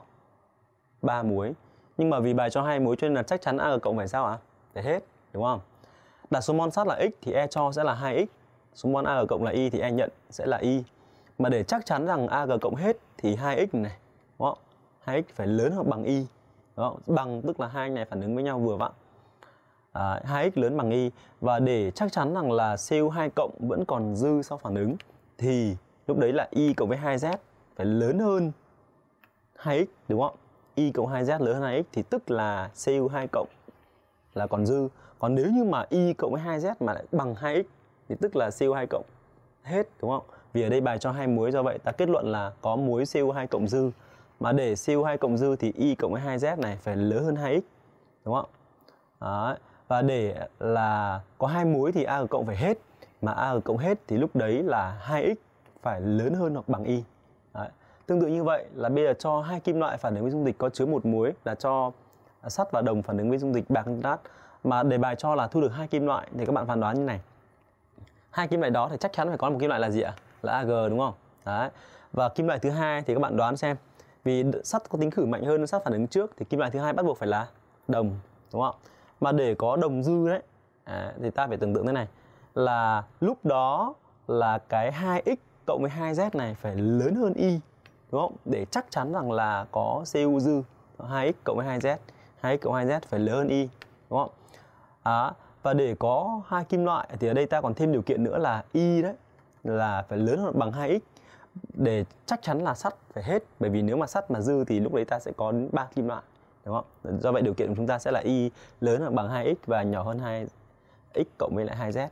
ba muối nhưng mà vì bài cho hai muối cho nên là chắc chắn Ag cộng phải sao ạ à? để hết đúng không đặt số mol sắt là x thì E cho sẽ là 2x số mol ag cộng là y thì e nhận sẽ là y mà để chắc chắn rằng ag cộng hết thì 2x này đúng không? 2x phải lớn hoặc bằng y đúng không? bằng tức là hai này phản ứng với nhau vừa vặn à, 2x lớn bằng y và để chắc chắn rằng là cu 2 cộng vẫn còn dư sau phản ứng thì lúc đấy là y cộng với 2z phải lớn hơn 2x đúng không? y cộng 2z lớn hơn 2x thì tức là cu 2 cộng là còn dư. Còn nếu như mà y cộng với 2z mà lại bằng 2x thì tức là CO2 cộng hết đúng không? Vì ở đây bài cho hai muối do vậy ta kết luận là có muối CO2 cộng dư. Mà để CO2 cộng dư thì Y cộng với 2Z này phải lớn hơn 2X đúng không? Đó. Và để là có hai muối thì A cộng phải hết mà A cộng hết thì lúc đấy là 2X phải lớn hơn hoặc bằng Y. Đấy. Tương tự như vậy là bây giờ cho hai kim loại phản ứng với dung dịch có chứa một muối là cho sắt và đồng phản ứng với dung dịch bạc nitrat mà đề bài cho là thu được hai kim loại thì các bạn phán đoán như này hai kim loại đó thì chắc chắn phải có một kim loại là gì ạ là ag đúng không đấy và kim loại thứ hai thì các bạn đoán xem vì sắt có tính khử mạnh hơn sắt phản ứng trước thì kim loại thứ hai bắt buộc phải là đồng đúng không mà để có đồng dư đấy à, thì ta phải tưởng tượng thế này là lúc đó là cái 2x cộng với 2z này phải lớn hơn y đúng không để chắc chắn rằng là có cu dư 2x cộng với 2z 2x cộng 2z phải lớn hơn y đúng không à, và để có hai kim loại thì ở đây ta còn thêm điều kiện nữa là y đấy là phải lớn hơn bằng 2x để chắc chắn là sắt phải hết bởi vì nếu mà sắt mà dư thì lúc đấy ta sẽ có đến 3 kim loại đúng không? Do vậy điều kiện của chúng ta sẽ là y lớn hơn bằng 2x và nhỏ hơn 2x cộng với lại 2z.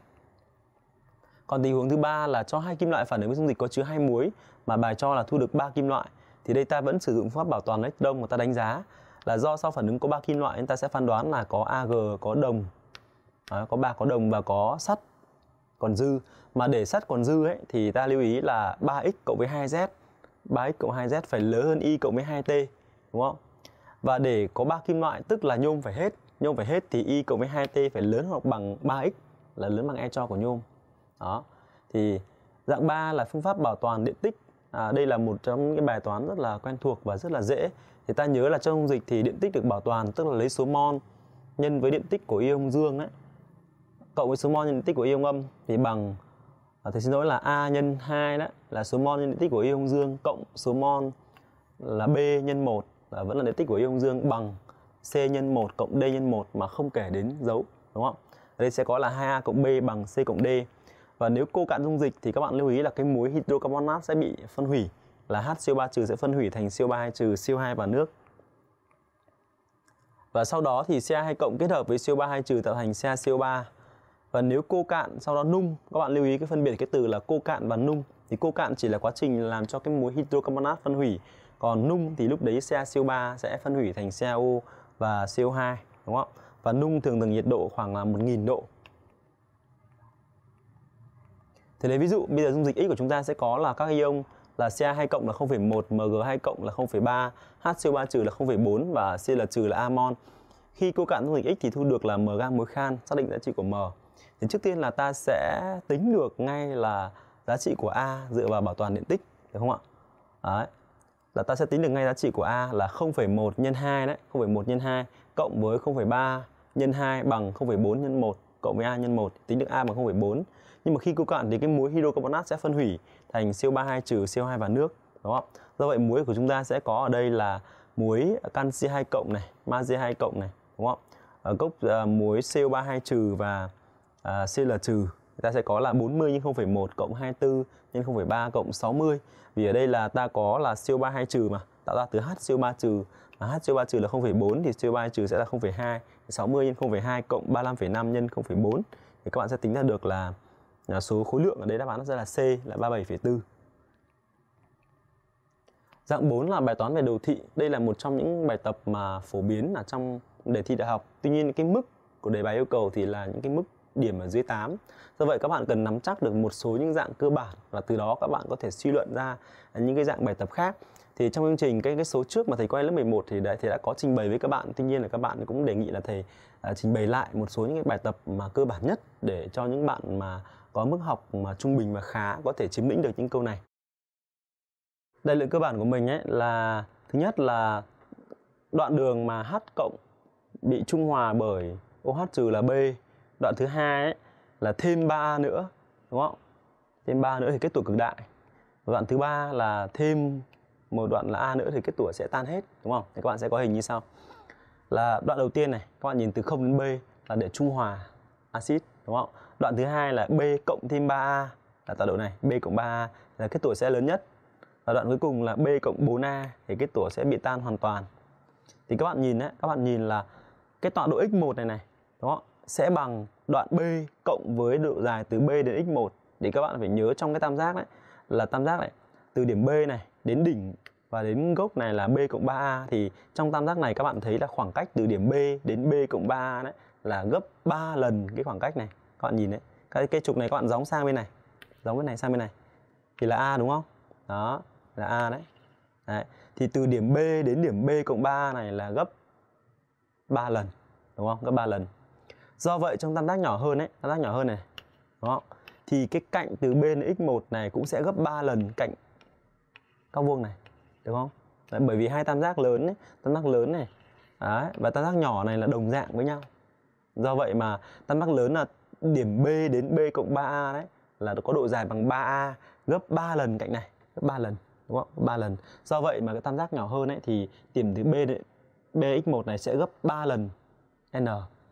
Còn tình huống thứ ba là cho hai kim loại phản ứng với dung dịch có chứa hai muối mà bài cho là thu được 3 kim loại thì đây ta vẫn sử dụng phương pháp bảo toàn lệch đông mà ta đánh giá là do sau phản ứng có 3 kim loại nên ta sẽ phán đoán là có Ag, có đồng à, có bạc có đồng và có sắt còn dư mà để sắt còn dư ấy thì ta lưu ý là 3x cộng với 2z 3x cộng 2z phải lớn hơn y cộng với 2t đúng không và để có ba kim loại tức là nhôm phải hết nhôm phải hết thì y cộng với 2t phải lớn hoặc bằng 3x là lớn bằng e cho của nhôm đó thì dạng 3 là phương pháp bảo toàn điện tích à, đây là một trong những bài toán rất là quen thuộc và rất là dễ thì ta nhớ là trong dung dịch thì điện tích được bảo toàn tức là lấy số mol nhân với điện tích của ion dương đấy cộng với số mol nhân tích của ion âm thì bằng à, thầy xin lỗi là a nhân 2 đó là số mol nhân tích của ion dương cộng số mol là b nhân 1 là vẫn là điện tích của ion dương bằng c nhân 1 cộng d nhân 1 mà không kể đến dấu đúng không? Ở đây sẽ có là 2a cộng b bằng c cộng d và nếu cô cạn dung dịch thì các bạn lưu ý là cái muối hydrocarbonat sẽ bị phân hủy là HCO3 trừ sẽ phân hủy thành CO3 trừ CO2 và nước. Và sau đó thì CA2 cộng kết hợp với CO3 2 trừ tạo thành CaCO3 và nếu cô cạn sau đó nung các bạn lưu ý cái phân biệt cái từ là cô cạn và nung thì cô cạn chỉ là quá trình làm cho cái muối hydrocarbonat phân hủy còn nung thì lúc đấy co 3 sẽ phân hủy thành CO và CO2 đúng không và nung thường thường nhiệt độ khoảng là 1000 độ Thì lấy ví dụ bây giờ dung dịch X của chúng ta sẽ có là các ion là Ca2 cộng là 0,1, Mg2 cộng là 0,3, HCO3 trừ là 0,4 và Cl trừ là amon. Khi cô cạn dung dịch X thì thu được là Mg muối khan, xác định giá trị của M thì trước tiên là ta sẽ tính được ngay là giá trị của a dựa vào bảo toàn điện tích được không ạ đấy là ta sẽ tính được ngay giá trị của a là 0,1 nhân 2 đấy 0,1 nhân 2 cộng với 0,3 nhân 2 bằng 0,4 nhân 1 cộng với a nhân 1 tính được a bằng 0,4 nhưng mà khi cô cạn thì cái muối hydrocarbonat sẽ phân hủy thành CO32 trừ CO2 và nước đúng không do vậy muối của chúng ta sẽ có ở đây là muối canxi 2 cộng này magie 2 cộng này đúng không ở cốc uh, à, muối CO32 trừ và uh, C là trừ ta sẽ có là 40 nhân 0,1 cộng 24 nhân 0,3 cộng 60 vì ở đây là ta có là siêu 3 2 trừ mà tạo ra từ H siêu 3 trừ mà H siêu 3 trừ là 0,4 thì siêu 3 trừ sẽ là 0,2 60 nhân 0,2 cộng 35,5 nhân 0,4 thì các bạn sẽ tính ra được là à, số khối lượng ở đây đáp án sẽ là C là 37,4 Dạng 4 là bài toán về đồ thị. Đây là một trong những bài tập mà phổ biến ở trong đề thi đại học. Tuy nhiên cái mức của đề bài yêu cầu thì là những cái mức điểm ở dưới 8. Do vậy các bạn cần nắm chắc được một số những dạng cơ bản và từ đó các bạn có thể suy luận ra những cái dạng bài tập khác. Thì trong chương trình cái cái số trước mà thầy quay lớp 11 thì đấy thầy đã có trình bày với các bạn. Tuy nhiên là các bạn cũng đề nghị là thầy à, trình bày lại một số những cái bài tập mà cơ bản nhất để cho những bạn mà có mức học mà trung bình và khá có thể chiếm lĩnh được những câu này. Đại lượng cơ bản của mình ấy là thứ nhất là đoạn đường mà h cộng bị trung hòa bởi OH trừ là B đoạn thứ hai ấy, là thêm 3 nữa đúng không thêm 3 nữa thì kết tủa cực đại đoạn thứ ba là thêm một đoạn là a nữa thì kết tủa sẽ tan hết đúng không thì các bạn sẽ có hình như sau là đoạn đầu tiên này các bạn nhìn từ 0 đến b là để trung hòa axit đúng không đoạn thứ hai là b cộng thêm 3a là tọa độ này b cộng 3a là kết tủa sẽ lớn nhất và đoạn cuối cùng là b cộng 4a thì kết tủa sẽ bị tan hoàn toàn thì các bạn nhìn đấy các bạn nhìn là cái tọa độ x1 này này đúng không sẽ bằng đoạn B cộng với độ dài từ B đến x1 để các bạn phải nhớ trong cái tam giác đấy là tam giác này từ điểm B này đến đỉnh và đến gốc này là b cộng 3a thì trong tam giác này các bạn thấy là khoảng cách từ điểm b đến b cộng 3a đấy là gấp 3 lần cái khoảng cách này. Các bạn nhìn đấy. Cái cái trục này các bạn gióng sang bên này. Gióng bên này sang bên này. Thì là a đúng không? Đó, là a đấy. Đấy. Thì từ điểm b đến điểm b cộng 3 này là gấp 3 lần đúng không? Gấp 3 lần do vậy trong tam giác nhỏ hơn ấy tam giác nhỏ hơn này đó thì cái cạnh từ bên x1 này cũng sẽ gấp 3 lần cạnh các vuông này đúng không Đấy, bởi vì hai tam giác lớn ấy, tam giác lớn này Đấy, và tam giác nhỏ này là đồng dạng với nhau do vậy mà tam giác lớn là điểm B đến B cộng 3A đấy là có độ dài bằng 3A gấp 3 lần cạnh này gấp 3 lần đúng không 3 lần do vậy mà cái tam giác nhỏ hơn ấy thì điểm từ B đến BX1 này sẽ gấp 3 lần N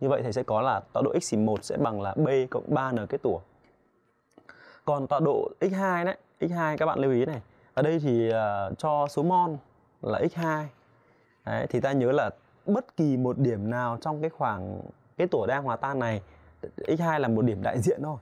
như vậy thầy sẽ có là tọa độ x 1 sẽ bằng là b cộng 3n cái tủa. Còn tọa độ x2 đấy, x2 các bạn lưu ý này. Ở đây thì uh, cho số mon là x2. Đấy, thì ta nhớ là bất kỳ một điểm nào trong cái khoảng cái tủa đang hòa tan này x2 là một điểm đại diện thôi.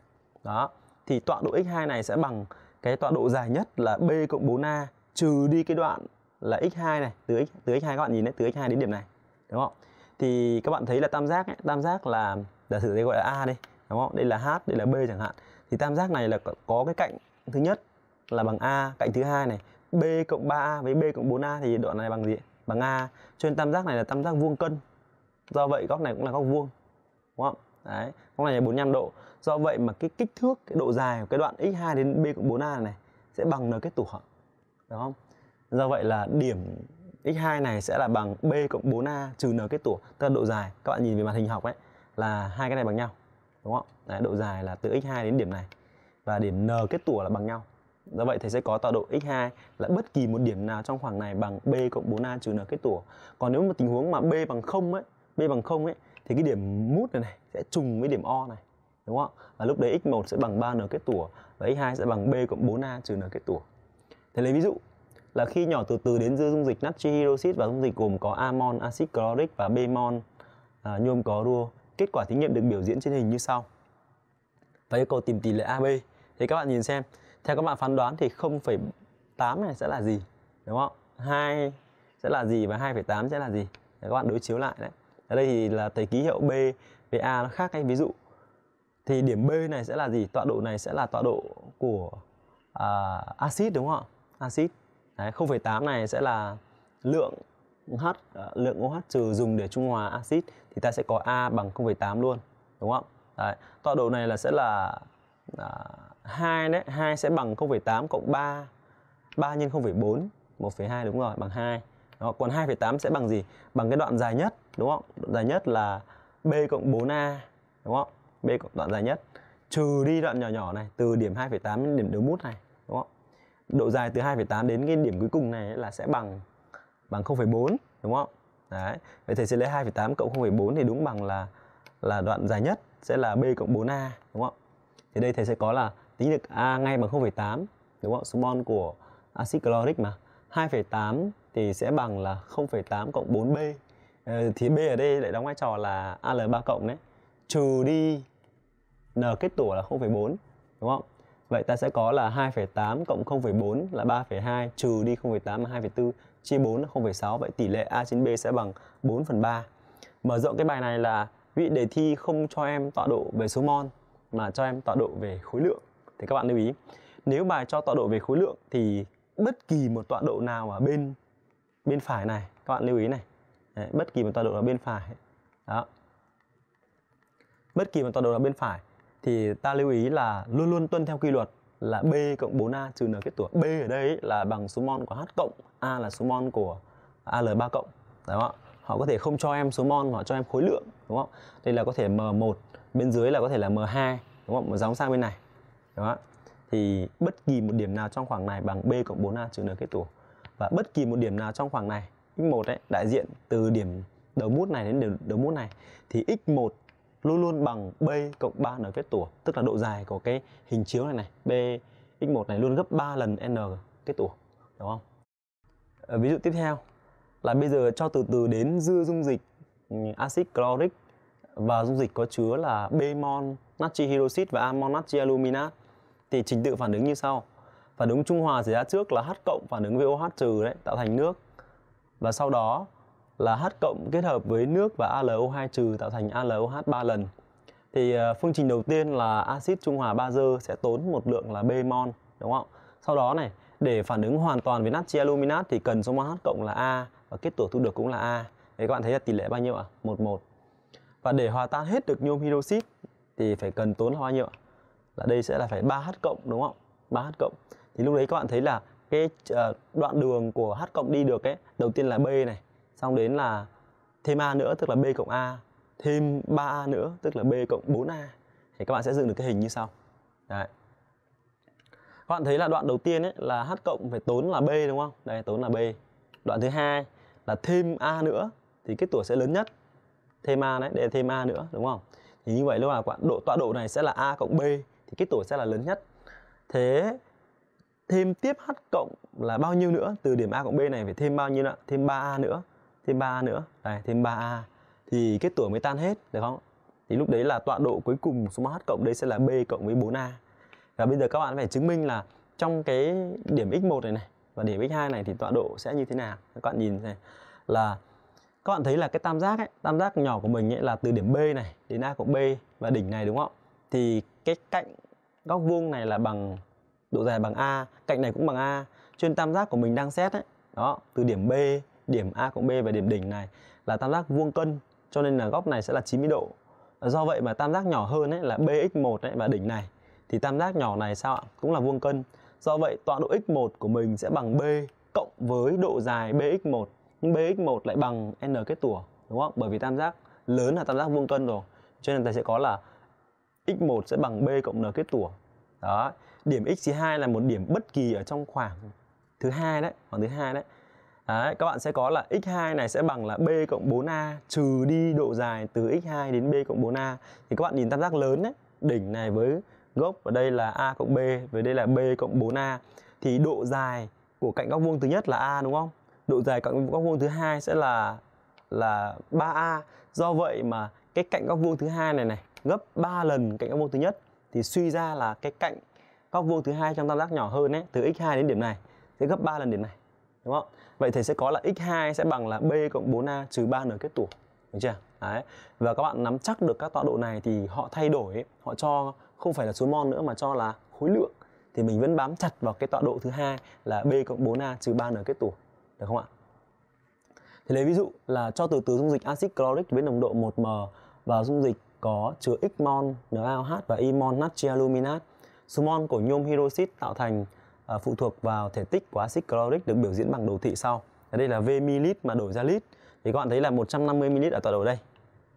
Đó. Thì tọa độ x2 này sẽ bằng cái tọa độ dài nhất là b cộng 4a trừ đi cái đoạn là x2 này từ x từ x2 các bạn nhìn đấy từ x2 đến điểm này đúng không thì các bạn thấy là tam giác ấy, tam giác là giả sử đây gọi là a đi đúng không đây là h đây là b chẳng hạn thì tam giác này là có cái cạnh thứ nhất là bằng a cạnh thứ hai này b cộng 3a với b cộng 4a thì đoạn này bằng gì bằng a cho nên tam giác này là tam giác vuông cân do vậy góc này cũng là góc vuông đúng không đấy góc này là 45 độ do vậy mà cái kích thước cái độ dài của cái đoạn x2 đến b cộng 4a này sẽ bằng n kết tủ hả đúng không do vậy là điểm x2 này sẽ là bằng b cộng 4a trừ n kết tủa tức là độ dài các bạn nhìn về mặt hình học ấy là hai cái này bằng nhau đúng không Đấy, độ dài là từ x2 đến điểm này và điểm n kết tủa là bằng nhau do vậy thầy sẽ có tọa độ x2 là bất kỳ một điểm nào trong khoảng này bằng b cộng 4a trừ n kết tủa còn nếu mà tình huống mà b bằng không ấy b bằng không ấy thì cái điểm mút này này sẽ trùng với điểm o này đúng không và lúc đấy x1 sẽ bằng 3n kết tủa và x2 sẽ bằng b cộng 4a trừ n kết tủa Thầy lấy ví dụ là khi nhỏ từ từ đến dư dung dịch natri hydroxit và dung dịch gồm có amon, axit chloric và bemon à, nhôm có rua. Kết quả thí nghiệm được biểu diễn trên hình như sau. Và yêu cầu tìm tỷ lệ AB. Thì các bạn nhìn xem, theo các bạn phán đoán thì 0,8 này sẽ là gì? Đúng không? 2 sẽ là gì và 2,8 sẽ là gì? Để các bạn đối chiếu lại đấy. Ở đây thì là thấy ký hiệu B với A nó khác hay ví dụ thì điểm B này sẽ là gì? Tọa độ này sẽ là tọa độ của à, axit đúng không ạ? Axit Đấy, 0,8 này sẽ là lượng h à, lượng OH trừ dùng để trung hòa axit thì ta sẽ có A bằng 0,8 luôn, đúng không? Đấy, tọa độ này là sẽ là à, 2 đấy, 2 sẽ bằng 0,8 cộng 3 3 nhân 0,4 1,2 đúng rồi, bằng 2. Đó, còn 2,8 sẽ bằng gì? Bằng cái đoạn dài nhất, đúng không? Đoạn dài nhất là B cộng 4A, đúng không? B cộng đoạn dài nhất trừ đi đoạn nhỏ nhỏ này từ điểm 2,8 đến điểm đầu mút này độ dài từ 2,8 đến cái điểm cuối cùng này là sẽ bằng bằng 0,4 đúng không? Đấy. Vậy thầy sẽ lấy 2,8 cộng 0,4 thì đúng bằng là là đoạn dài nhất sẽ là b cộng 4a đúng không? Thì đây thầy sẽ có là tính được a ngay bằng 0,8 đúng không? Số mol của axit chloric mà 2,8 thì sẽ bằng là 0,8 cộng 4b ờ, thì b ở đây lại đóng vai trò là al3 cộng đấy trừ đi n kết tủa là 0,4 đúng không? Vậy ta sẽ có là 2,8 cộng 0,4 là 3,2 trừ đi 0,8 là 2,4 chia 4 là 0,6 vậy tỷ lệ A trên B sẽ bằng 4 phần 3. Mở rộng cái bài này là vị đề thi không cho em tọa độ về số mol mà cho em tọa độ về khối lượng. Thì các bạn lưu ý, nếu bài cho tọa độ về khối lượng thì bất kỳ một tọa độ nào ở bên bên phải này, các bạn lưu ý này. Đấy, bất kỳ một tọa độ ở bên phải. Đó. Bất kỳ một tọa độ ở bên phải thì ta lưu ý là luôn luôn tuân theo quy luật là b cộng 4a trừ n kết tuổi. B ở đây là bằng số mol của h cộng, a là số mol của al3 cộng. Đúng không Họ có thể không cho em số mol họ cho em khối lượng, đúng không? Đây là có thể m1, bên dưới là có thể là m2, đúng không? Mà gióng sang bên này. Đúng không Thì bất kỳ một điểm nào trong khoảng này bằng b cộng 4a trừ n kết tuổi. Và bất kỳ một điểm nào trong khoảng này x1 ấy, đại diện từ điểm đầu mút này đến đầu, đầu mút này thì x1 luôn luôn bằng b cộng 3 n kết tủa tức là độ dài của cái hình chiếu này này b x1 này luôn gấp 3 lần n kết tủa đúng không à, ví dụ tiếp theo là bây giờ cho từ từ đến dư dung dịch ừ, axit chloric và dung dịch có chứa là bemon natri hydroxit và amon natri aluminat thì trình tự phản ứng như sau phản ứng trung hòa xảy ra trước là h cộng phản ứng với OH trừ đấy tạo thành nước và sau đó là H cộng kết hợp với nước và AlO2 trừ tạo thành AlOH 3 lần. Thì ờ, phương trình đầu tiên là axit trung hòa bazơ sẽ tốn một lượng là B mol đúng không? Sau đó này, để phản ứng hoàn toàn với natri aluminat thì cần số mol H cộng là A và kết tổ thu được cũng là A. Đấy các bạn thấy là tỷ lệ bao nhiêu ạ? 11. Và để hòa tan hết được nhôm hydroxit thì phải cần tốn là bao nhiêu ạ? Là đây sẽ là phải 3H cộng đúng không? 3H cộng. Thì lúc đấy các bạn thấy là cái ờ, đoạn đường của H cộng đi được ấy, đầu tiên là B này, xong đến là thêm a nữa tức là b cộng a thêm 3a nữa tức là b cộng 4a thì các bạn sẽ dựng được cái hình như sau đấy các bạn thấy là đoạn đầu tiên ấy là h cộng phải tốn là b đúng không đây tốn là b đoạn thứ hai là thêm a nữa thì cái tuổi sẽ lớn nhất thêm a đấy để thêm a nữa đúng không thì như vậy lúc nào bạn độ tọa độ này sẽ là a cộng b thì cái tuổi sẽ là lớn nhất thế thêm tiếp h cộng là bao nhiêu nữa từ điểm a cộng b này phải thêm bao nhiêu nữa thêm 3a nữa thêm 3A nữa này thêm 3A thì kết tuổi mới tan hết được không thì lúc đấy là tọa độ cuối cùng số mắc h cộng đây sẽ là b cộng với 4A và bây giờ các bạn phải chứng minh là trong cái điểm x1 này này và điểm x2 này thì tọa độ sẽ như thế nào các bạn nhìn này là các bạn thấy là cái tam giác ấy, tam giác nhỏ của mình ấy là từ điểm B này đến A cộng B và đỉnh này đúng không? Thì cái cạnh góc vuông này là bằng độ dài bằng A, cạnh này cũng bằng A. Trên tam giác của mình đang xét ấy, đó, từ điểm B điểm A cộng B và điểm đỉnh này là tam giác vuông cân cho nên là góc này sẽ là 90 độ do vậy mà tam giác nhỏ hơn ấy là BX1 ấy và đỉnh này thì tam giác nhỏ này sao ạ cũng là vuông cân do vậy tọa độ x1 của mình sẽ bằng B cộng với độ dài BX1 nhưng BX1 lại bằng n kết tủa đúng không bởi vì tam giác lớn là tam giác vuông cân rồi cho nên ta sẽ có là x1 sẽ bằng b cộng n kết tủa đó điểm x2 là một điểm bất kỳ ở trong khoảng thứ hai đấy khoảng thứ hai đấy Đấy, các bạn sẽ có là x2 này sẽ bằng là b cộng 4a trừ đi độ dài từ x2 đến b cộng 4a thì các bạn nhìn tam giác lớn đấy, đỉnh này với gốc ở đây là a cộng b với đây là b cộng 4a thì độ dài của cạnh góc vuông thứ nhất là a đúng không? Độ dài cạnh góc vuông thứ hai sẽ là là 3a. Do vậy mà cái cạnh góc vuông thứ hai này này gấp 3 lần cạnh góc vuông thứ nhất thì suy ra là cái cạnh góc vuông thứ hai trong tam giác nhỏ hơn ấy từ x2 đến điểm này sẽ gấp 3 lần điểm này đúng không? Vậy thì sẽ có là x2 sẽ bằng là b cộng 4a trừ 3n kết tủa. Được chưa? Đấy. Và các bạn nắm chắc được các tọa độ này thì họ thay đổi, họ cho không phải là số mol nữa mà cho là khối lượng. Thì mình vẫn bám chặt vào cái tọa độ thứ hai là b cộng 4a trừ 3n kết tủa. Được không ạ? Thì lấy ví dụ là cho từ từ dung dịch axit chloric với nồng độ 1m vào dung dịch có chứa x mol NaOH và y mol natri aluminat. Số mol của nhôm hydroxit tạo thành à, phụ thuộc vào thể tích của axit chloric được biểu diễn bằng đồ thị sau. Đây là V ml mà đổi ra lít. Thì các bạn thấy là 150 ml ở tọa độ đây.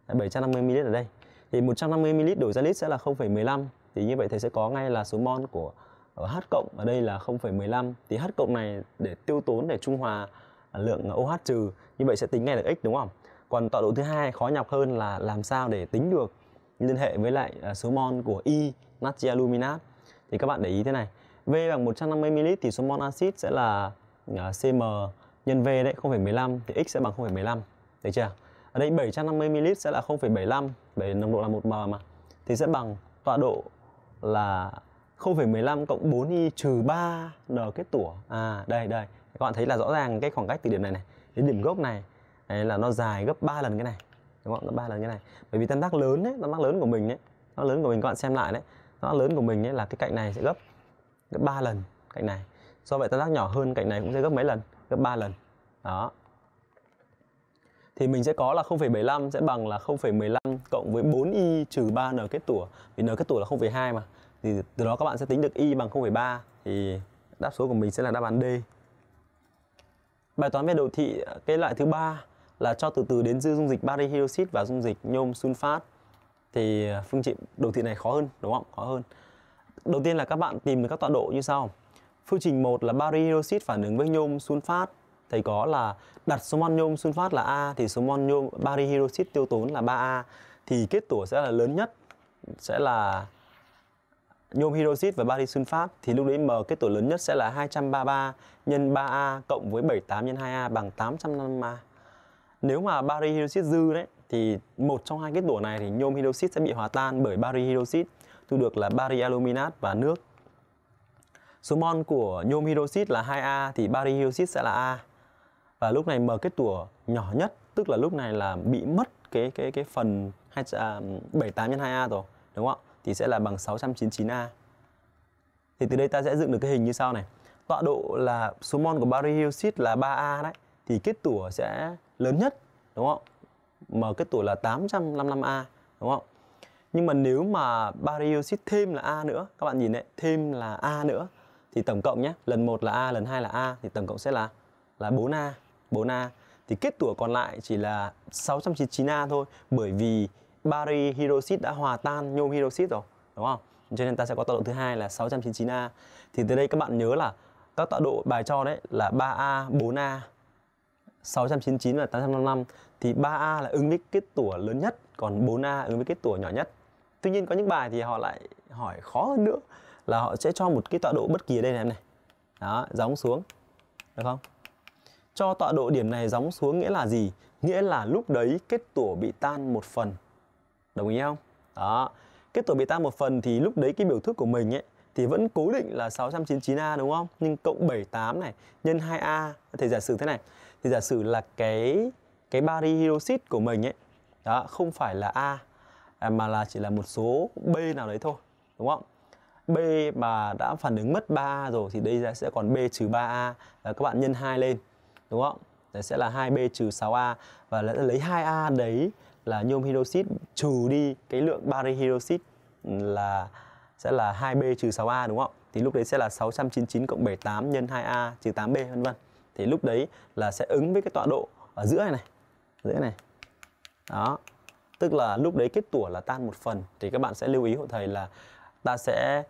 750 ml ở đây. Thì 150 ml đổi ra lít sẽ là 0,15. Thì như vậy thầy sẽ có ngay là số mol của ở H cộng ở đây là 0,15. Thì H cộng này để tiêu tốn để trung hòa lượng OH trừ như vậy sẽ tính ngay được x đúng không? Còn tọa độ thứ hai khó nhọc hơn là làm sao để tính được liên hệ với lại à, số mol của y natri aluminat thì các bạn để ý thế này V bằng 150ml thì số mol axit sẽ là CM à, nhân V đấy 0,15 thì x sẽ bằng 0,15 Đấy chưa? Ở đây 750ml sẽ là 0,75 bởi nồng độ là 1m mà Thì sẽ bằng tọa độ là 0,15 cộng 4y trừ 3 n kết tủa À đây đây Các bạn thấy là rõ ràng cái khoảng cách từ điểm này này đến điểm gốc này đấy là nó dài gấp 3 lần cái này các bạn Gấp 3 lần cái này. Bởi vì tam giác lớn đấy, tam giác lớn của mình đấy, nó lớn của mình các bạn xem lại đấy, nó lớn của mình đấy là cái cạnh này sẽ gấp gấp 3 lần cạnh này do vậy tam giác nhỏ hơn cạnh này cũng sẽ gấp mấy lần gấp 3 lần đó thì mình sẽ có là 0,75 sẽ bằng là 0,15 cộng với 4y trừ 3n kết tủa vì n kết tủa là 0,2 mà thì từ đó các bạn sẽ tính được y bằng 0,3 thì đáp số của mình sẽ là đáp án D bài toán về đồ thị cái loại thứ ba là cho từ từ đến dư dung dịch hydroxit và dung dịch nhôm sunfat thì à, phương trình đồ thị này khó hơn đúng không khó hơn đầu tiên là các bạn tìm được các tọa độ như sau. Phương trình 1 là bariloxit phản ứng với nhôm sunfat. Thầy có là đặt số mol nhôm sunfat là A thì số mol nhôm bariloxit tiêu tốn là 3A thì kết tủa sẽ là lớn nhất sẽ là nhôm hydroxit và bari sunfat thì lúc đấy m kết tủa lớn nhất sẽ là 233 nhân 3A cộng với 78 nhân 2A bằng 850A. Nếu mà bari hydroxit dư đấy thì một trong hai kết tủa này thì nhôm hydroxit sẽ bị hòa tan bởi bari hydroxit thu được là bari aluminat và nước. Số mol của nhôm hydroxit là 2A thì bari hydroxit sẽ là A. Và lúc này M kết tủa nhỏ nhất, tức là lúc này là bị mất cái cái cái phần 2, à, 78 x 2A rồi, đúng không ạ? Thì sẽ là bằng 699A. Thì từ đây ta sẽ dựng được cái hình như sau này. Tọa độ là số mol của bari hydroxit là 3A đấy thì kết tủa sẽ lớn nhất đúng không? M kết tủa là 855A đúng không? nhưng mà nếu mà barioxit thêm là a nữa các bạn nhìn đấy thêm là a nữa thì tổng cộng nhé lần 1 là a lần 2 là a thì tổng cộng sẽ là là 4a 4a thì kết tủa còn lại chỉ là 699a thôi bởi vì bari hydroxit đã hòa tan nhôm hydroxit rồi đúng không cho nên ta sẽ có tọa độ thứ hai là 699A thì từ đây các bạn nhớ là các tọa độ bài cho đấy là 3A, 4A 699 và 855 thì 3A là ứng với kết tủa lớn nhất còn 4A ứng với kết tủa nhỏ nhất tuy nhiên có những bài thì họ lại hỏi khó hơn nữa là họ sẽ cho một cái tọa độ bất kỳ ở đây này này đó gióng xuống được không cho tọa độ điểm này gióng xuống nghĩa là gì nghĩa là lúc đấy kết tủa bị tan một phần đồng ý không đó kết tủa bị tan một phần thì lúc đấy cái biểu thức của mình ấy thì vẫn cố định là 699A đúng không? Nhưng cộng 78 này nhân 2A thì giả sử thế này. Thì giả sử là cái cái bari hydroxit của mình ấy đó không phải là A À, mà là chỉ là một số b nào đấy thôi đúng không b mà đã phản ứng mất 3 rồi thì đây sẽ còn b trừ 3a là các bạn nhân 2 lên đúng không đấy sẽ là 2b trừ 6a và lấy 2a đấy là nhôm hydroxit trừ đi cái lượng bari hydroxit ừ, là sẽ là 2B trừ 6A đúng không? Thì lúc đấy sẽ là 699 cộng 78 nhân 2A trừ 8B vân vân. Thì lúc đấy là sẽ ứng với cái tọa độ ở giữa này này. Giữa này. Đó, tức là lúc đấy kết tủa là tan một phần thì các bạn sẽ lưu ý hộ thầy là ta sẽ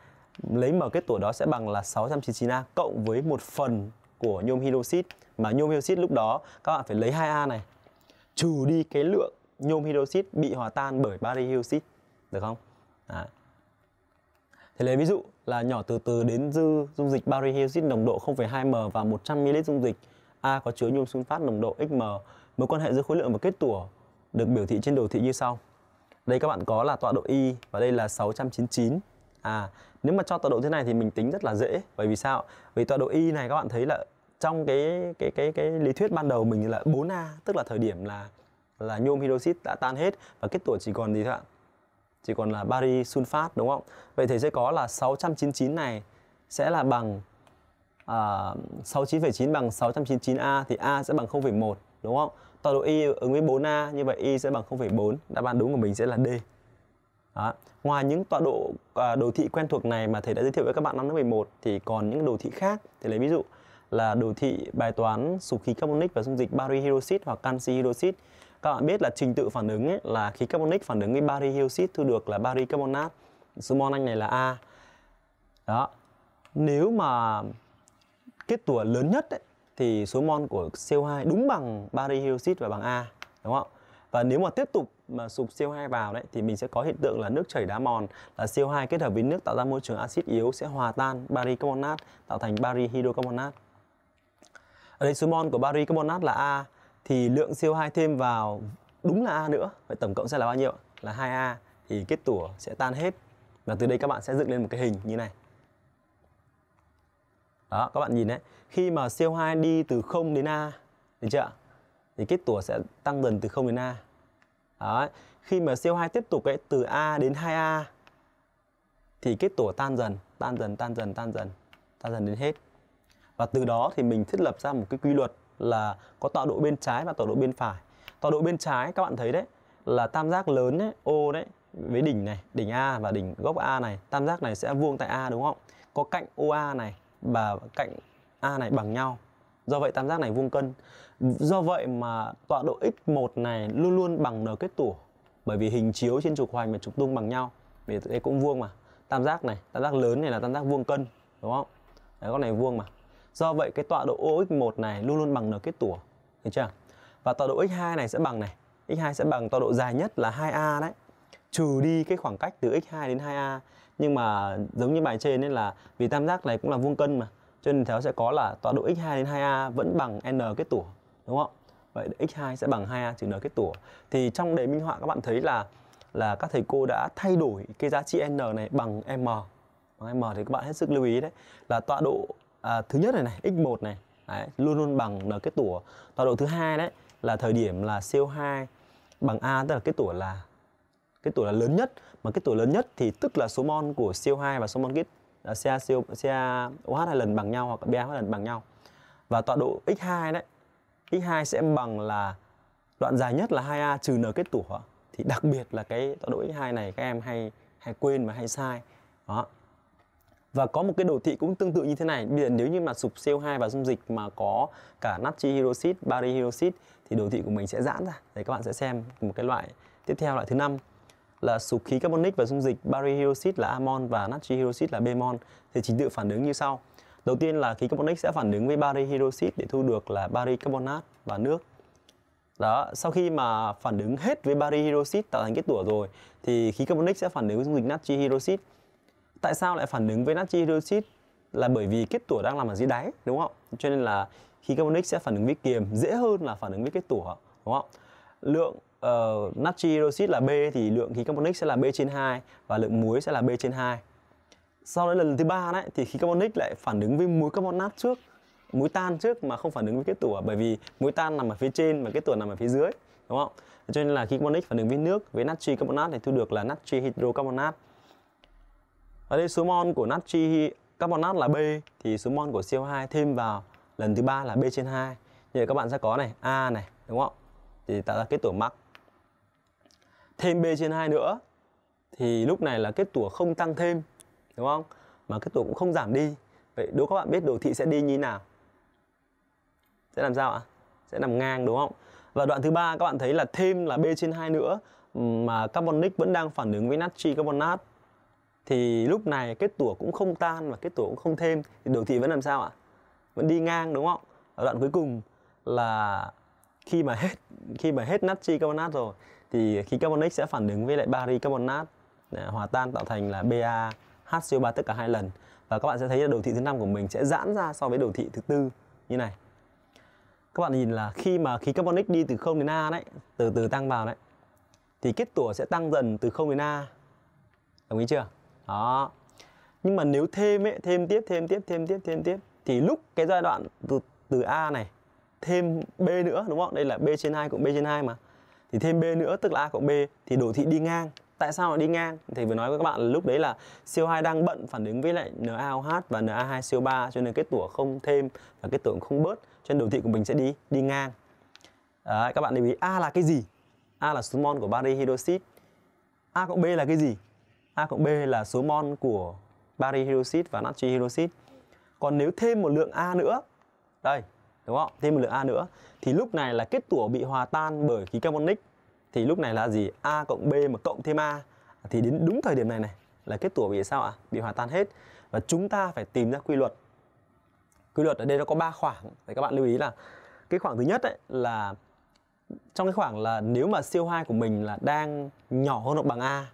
lấy mở kết tủa đó sẽ bằng là 699A cộng với một phần của nhôm hydroxit mà nhôm hydroxit lúc đó các bạn phải lấy 2A này trừ đi cái lượng nhôm hydroxit bị hòa tan bởi bari hydroxit được không? Đấy. Thế lấy ví dụ là nhỏ từ từ đến dư dung dịch bari hydroxit nồng độ 0,2m và 100ml dung dịch A có chứa nhôm sunfat nồng độ xm mối quan hệ giữa khối lượng và kết tủa được biểu thị trên đồ thị như sau. Đây các bạn có là tọa độ y và đây là 699. À, nếu mà cho tọa độ thế này thì mình tính rất là dễ. Bởi vì sao? Vì tọa độ y này các bạn thấy là trong cái cái cái cái lý thuyết ban đầu mình là 4A, tức là thời điểm là là nhôm hydroxit đã tan hết và kết tủa chỉ còn gì thôi ạ? Chỉ còn là bari sunfat đúng không? Vậy thì sẽ có là 699 này sẽ là bằng à, 69,9 bằng 699A thì A sẽ bằng 0,1 đúng không? tọa độ y ứng với 4a như vậy y sẽ bằng 0,4 đáp án đúng của mình sẽ là D đó. Ngoài những tọa độ à, đồ thị quen thuộc này mà thầy đã giới thiệu với các bạn năm lớp 11 thì còn những đồ thị khác thì lấy ví dụ là đồ thị bài toán sụp khí carbonic và dung dịch bari hydroxit hoặc canxi hydroxit. Các bạn biết là trình tự phản ứng ấy, là khí carbonic phản ứng với bari hydroxit thu được là bari carbonat. Số mol anh này là A. Đó. Nếu mà kết tủa lớn nhất ấy, thì số mol của CO2 đúng bằng bari hydroxit và bằng A đúng không và nếu mà tiếp tục mà sụp CO2 vào đấy thì mình sẽ có hiện tượng là nước chảy đá mòn là CO2 kết hợp với nước tạo ra môi trường axit yếu sẽ hòa tan bari carbonat tạo thành bari hydrocarbonat. Ở đây số mol của bari carbonat là A thì lượng CO2 thêm vào đúng là A nữa. Vậy tổng cộng sẽ là bao nhiêu? Là 2A thì kết tủa sẽ tan hết. Và từ đây các bạn sẽ dựng lên một cái hình như này đó các bạn nhìn đấy khi mà CO2 đi từ 0 đến A được chưa thì kết tủa sẽ tăng dần từ 0 đến A đó. khi mà CO2 tiếp tục ấy từ A đến 2A thì kết tủa tan dần tan dần tan dần tan dần tan dần đến hết và từ đó thì mình thiết lập ra một cái quy luật là có tọa độ bên trái và tọa độ bên phải tọa độ bên trái các bạn thấy đấy là tam giác lớn đấy ô đấy với đỉnh này đỉnh a và đỉnh góc a này tam giác này sẽ vuông tại a đúng không có cạnh oa này và cạnh A này bằng nhau do vậy tam giác này vuông cân do vậy mà tọa độ x1 này luôn luôn bằng n kết tủ, bởi vì hình chiếu trên trục hoành và trục tung bằng nhau vì đây cũng vuông mà tam giác này tam giác lớn này là tam giác vuông cân đúng không đấy con này vuông mà do vậy cái tọa độ ox1 này luôn luôn bằng n kết tủa được chưa và tọa độ x2 này sẽ bằng này x2 sẽ bằng tọa độ dài nhất là 2a đấy trừ đi cái khoảng cách từ x2 đến 2a nhưng mà giống như bài trên nên là vì tam giác này cũng là vuông cân mà cho nên nó sẽ có là tọa độ x2 đến 2a vẫn bằng n kết tủa đúng không vậy x2 sẽ bằng 2a trừ n kết tủa thì trong đề minh họa các bạn thấy là là các thầy cô đã thay đổi cái giá trị n này bằng m bằng m thì các bạn hết sức lưu ý đấy là tọa độ à, thứ nhất này này x1 này đấy, luôn luôn bằng n kết tủa tọa độ thứ hai đấy là thời điểm là CO2 bằng a tức là kết tủa là cái tuổi là lớn nhất mà cái tuổi lớn nhất thì tức là số mon của CO2 và số mon kit à, co CaCO oh hai lần bằng nhau hoặc là hai lần bằng nhau và tọa độ x2 đấy x2 sẽ bằng là đoạn dài nhất là 2a trừ n kết tủa thì đặc biệt là cái tọa độ x2 này các em hay hay quên và hay sai đó và có một cái đồ thị cũng tương tự như thế này bây giờ nếu như mà sụp CO2 và dung dịch mà có cả natri hydroxit, bari hydroxit thì đồ thị của mình sẽ giãn ra để các bạn sẽ xem một cái loại tiếp theo loại thứ năm là sục khí carbonic và dung dịch hydroxit là amon và natri hydroxit là bemon thì trình tự phản ứng như sau. Đầu tiên là khí carbonic sẽ phản ứng với hydroxit để thu được là barycarbonat và nước. Đó, sau khi mà phản ứng hết với hydroxit tạo thành kết tủa rồi thì khí carbonic sẽ phản ứng với dung dịch natri hydroxit. Tại sao lại phản ứng với natri hydroxit? Là bởi vì kết tủa đang làm ở dưới đáy, đúng không? Cho nên là khí carbonic sẽ phản ứng với kiềm dễ hơn là phản ứng với kết tủa, đúng không? Lượng uh, natri hydroxit là B thì lượng khí carbonic sẽ là B trên 2 và lượng muối sẽ là B trên 2. Sau đó lần thứ ba đấy thì khí carbonic lại phản ứng với muối carbonat trước, muối tan trước mà không phản ứng với kết tủa bởi vì muối tan nằm ở phía trên và kết tủa nằm ở phía dưới, đúng không? Cho nên là khí carbonic phản ứng với nước với natri carbonat thì thu được là natri hydrocarbonat. và đây số mol của natri carbonat là B thì số mol của CO2 thêm vào lần thứ ba là B trên 2. Như vậy các bạn sẽ có này A này, đúng không? Thì tạo ra kết tủa mắc thêm b trên 2 nữa thì lúc này là kết tủa không tăng thêm đúng không mà kết tủa cũng không giảm đi vậy đố các bạn biết đồ thị sẽ đi như nào sẽ làm sao ạ sẽ nằm ngang đúng không và đoạn thứ ba các bạn thấy là thêm là b trên 2 nữa mà carbonic vẫn đang phản ứng với natri carbonat thì lúc này kết tủa cũng không tan và kết tủa cũng không thêm thì đồ thị vẫn làm sao ạ vẫn đi ngang đúng không ở đoạn cuối cùng là khi mà hết khi mà hết natri carbonat rồi thì khí carbonic sẽ phản ứng với lại bari carbonat hòa tan tạo thành là BaHCO3 tất cả hai lần và các bạn sẽ thấy là đồ thị thứ năm của mình sẽ giãn ra so với đồ thị thứ tư như này các bạn nhìn là khi mà khí carbonic đi từ 0 đến A đấy từ từ tăng vào đấy thì kết tủa sẽ tăng dần từ 0 đến A đồng ý chưa đó nhưng mà nếu thêm ấy, thêm tiếp thêm tiếp thêm tiếp thêm tiếp thì lúc cái giai đoạn từ từ A này thêm B nữa đúng không đây là B trên 2 cộng B trên 2 mà thì thêm b nữa tức là a cộng b thì đồ thị đi ngang tại sao nó đi ngang thì vừa nói với các bạn là lúc đấy là CO2 đang bận phản ứng với lại NaOH và Na2CO3 cho nên kết tủa không thêm và kết tủa không bớt cho nên đồ thị của mình sẽ đi đi ngang đấy, các bạn lưu ý A là cái gì A là số mol của bari hydroxit A cộng B là cái gì A cộng B là số mol của bari hydroxit và natri hydroxit còn nếu thêm một lượng A nữa đây đúng không thêm một lượng a nữa thì lúc này là kết tủa bị hòa tan bởi khí carbonic thì lúc này là gì a cộng b mà cộng thêm a thì đến đúng thời điểm này này là kết tủa bị sao ạ à? bị hòa tan hết và chúng ta phải tìm ra quy luật quy luật ở đây nó có ba khoảng thì các bạn lưu ý là cái khoảng thứ nhất ấy là trong cái khoảng là nếu mà CO2 của mình là đang nhỏ hơn hoặc bằng A